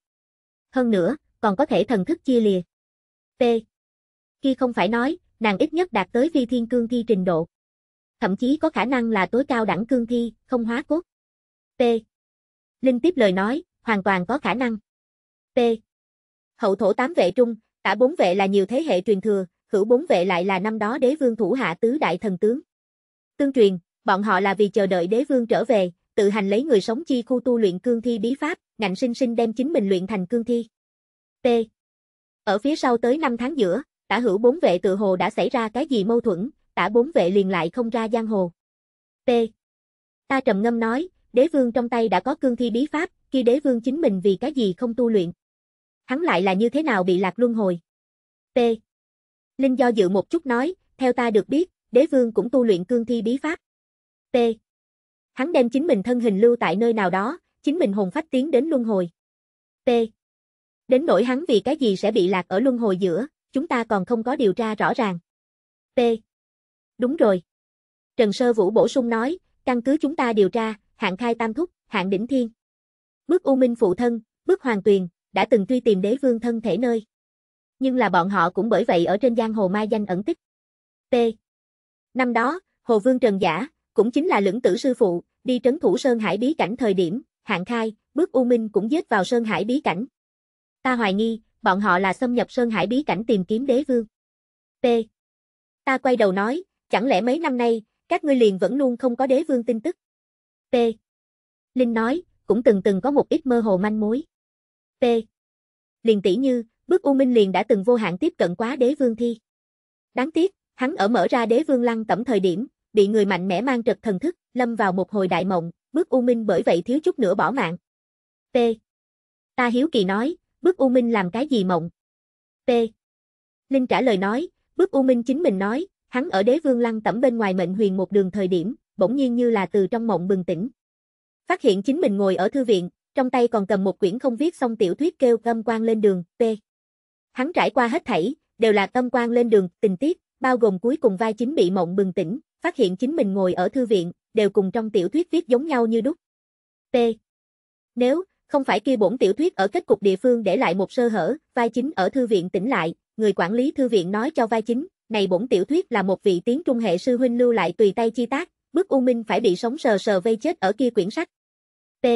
Hơn nữa, còn có thể thần thức chia lìa. T. Kia không phải nói, nàng ít nhất đạt tới vi thiên cương thi trình độ. Thậm chí có khả năng là tối cao đẳng cương thi, không hóa cốt. T. Linh tiếp lời nói, hoàn toàn có khả năng. P. Hậu thổ tám vệ trung, tả bốn vệ là nhiều thế hệ truyền thừa, hữu bốn vệ lại là năm đó đế vương thủ hạ tứ đại thần tướng. Tương truyền, bọn họ là vì chờ đợi đế vương trở về, tự hành lấy người sống chi khu tu luyện cương thi bí pháp, ngạnh sinh sinh đem chính mình luyện thành cương thi. T. Ở phía sau tới năm tháng giữa, tả hữu bốn vệ tự hồ đã xảy ra cái gì mâu thuẫn, tả bốn vệ liền lại không ra giang hồ. T. Ta trầm ngâm nói, đế vương trong tay đã có cương thi bí pháp, khi đế vương chính mình vì cái gì không tu luyện. Hắn lại là như thế nào bị lạc luân hồi. T. Linh do dự một chút nói, theo ta được biết, đế vương cũng tu luyện cương thi bí pháp. T. Hắn đem chính mình thân hình lưu tại nơi nào đó, chính mình hồn phách tiến đến luân hồi. T. Đến nỗi hắn vì cái gì sẽ bị lạc ở luân hồi giữa, chúng ta còn không có điều tra rõ ràng. T. Đúng rồi. Trần Sơ Vũ bổ sung nói, căn cứ chúng ta điều tra, hạng khai tam thúc, hạng đỉnh thiên bức U Minh phụ thân, bức Hoàng Tuyền, đã từng truy tìm đế vương thân thể nơi. Nhưng là bọn họ cũng bởi vậy ở trên giang hồ ma danh ẩn tích. T. Năm đó, Hồ Vương Trần Giả, cũng chính là lưỡng tử sư phụ, đi trấn thủ Sơn Hải bí cảnh thời điểm, hạng khai, bước U Minh cũng giết vào Sơn Hải bí cảnh. Ta hoài nghi, bọn họ là xâm nhập Sơn Hải bí cảnh tìm kiếm đế vương. T. Ta quay đầu nói, chẳng lẽ mấy năm nay, các ngươi liền vẫn luôn không có đế vương tin tức. T. Linh nói, cũng từng từng có một ít mơ hồ manh mối. T. Liền tỷ như, bước U Minh liền đã từng vô hạn tiếp cận quá đế vương thi. Đáng tiếc, hắn ở mở ra đế vương lăng tẩm thời điểm, bị người mạnh mẽ mang trật thần thức, lâm vào một hồi đại mộng, bước U Minh bởi vậy thiếu chút nữa bỏ mạng. T. Ta hiếu kỳ nói, bước U Minh làm cái gì mộng? T. Linh trả lời nói, bước U Minh chính mình nói, hắn ở đế vương lăng tẩm bên ngoài mệnh huyền một đường thời điểm, bỗng nhiên như là từ trong mộng bừng tỉnh, Phát hiện chính mình ngồi ở thư viện, trong tay còn cầm một quyển không viết xong tiểu thuyết kêu gâm quan lên đường, P. Hắn trải qua hết thảy, đều là âm quan lên đường, tình tiết, bao gồm cuối cùng vai chính bị mộng bừng tỉnh, phát hiện chính mình ngồi ở thư viện, đều cùng trong tiểu thuyết viết giống nhau như đúc. P. Nếu, không phải kia bổn tiểu thuyết ở kết cục địa phương để lại một sơ hở, vai chính ở thư viện tỉnh lại, người quản lý thư viện nói cho vai chính, này bổn tiểu thuyết là một vị tiếng trung hệ sư huynh lưu lại tùy tay chi tác, bức U Minh phải bị sống sờ sờ vây chết ở kia quyển sách. T.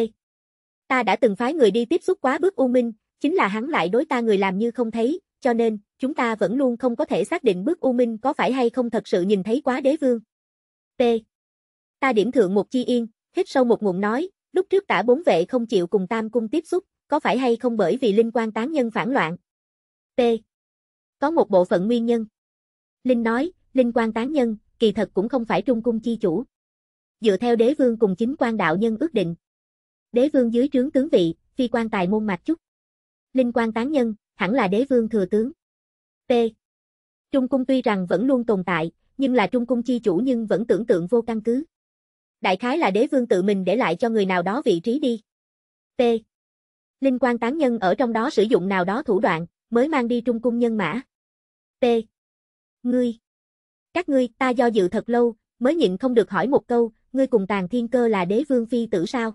Ta đã từng phái người đi tiếp xúc quá bức U Minh, chính là hắn lại đối ta người làm như không thấy, cho nên, chúng ta vẫn luôn không có thể xác định bức U Minh có phải hay không thật sự nhìn thấy quá đế vương. T. Ta điểm thượng một chi yên, hít sâu một ngụm nói, lúc trước tả bốn vệ không chịu cùng tam cung tiếp xúc, có phải hay không bởi vì linh quan tán nhân phản loạn. T. Có một bộ phận nguyên nhân. Linh nói, linh quan tán nhân, kỳ thật cũng không phải trung cung chi chủ. Dựa theo đế vương cùng chính quan đạo nhân ước định. Đế vương dưới trướng tướng vị, phi quan tài môn mạch chút. Linh quan tán nhân, hẳn là đế vương thừa tướng. T. Trung cung tuy rằng vẫn luôn tồn tại, nhưng là trung cung chi chủ nhưng vẫn tưởng tượng vô căn cứ. Đại khái là đế vương tự mình để lại cho người nào đó vị trí đi. T. Linh quan tán nhân ở trong đó sử dụng nào đó thủ đoạn, mới mang đi trung cung nhân mã. T. Ngươi các ngươi, ta do dự thật lâu, mới nhịn không được hỏi một câu, ngươi cùng tàn thiên cơ là đế vương phi tử sao?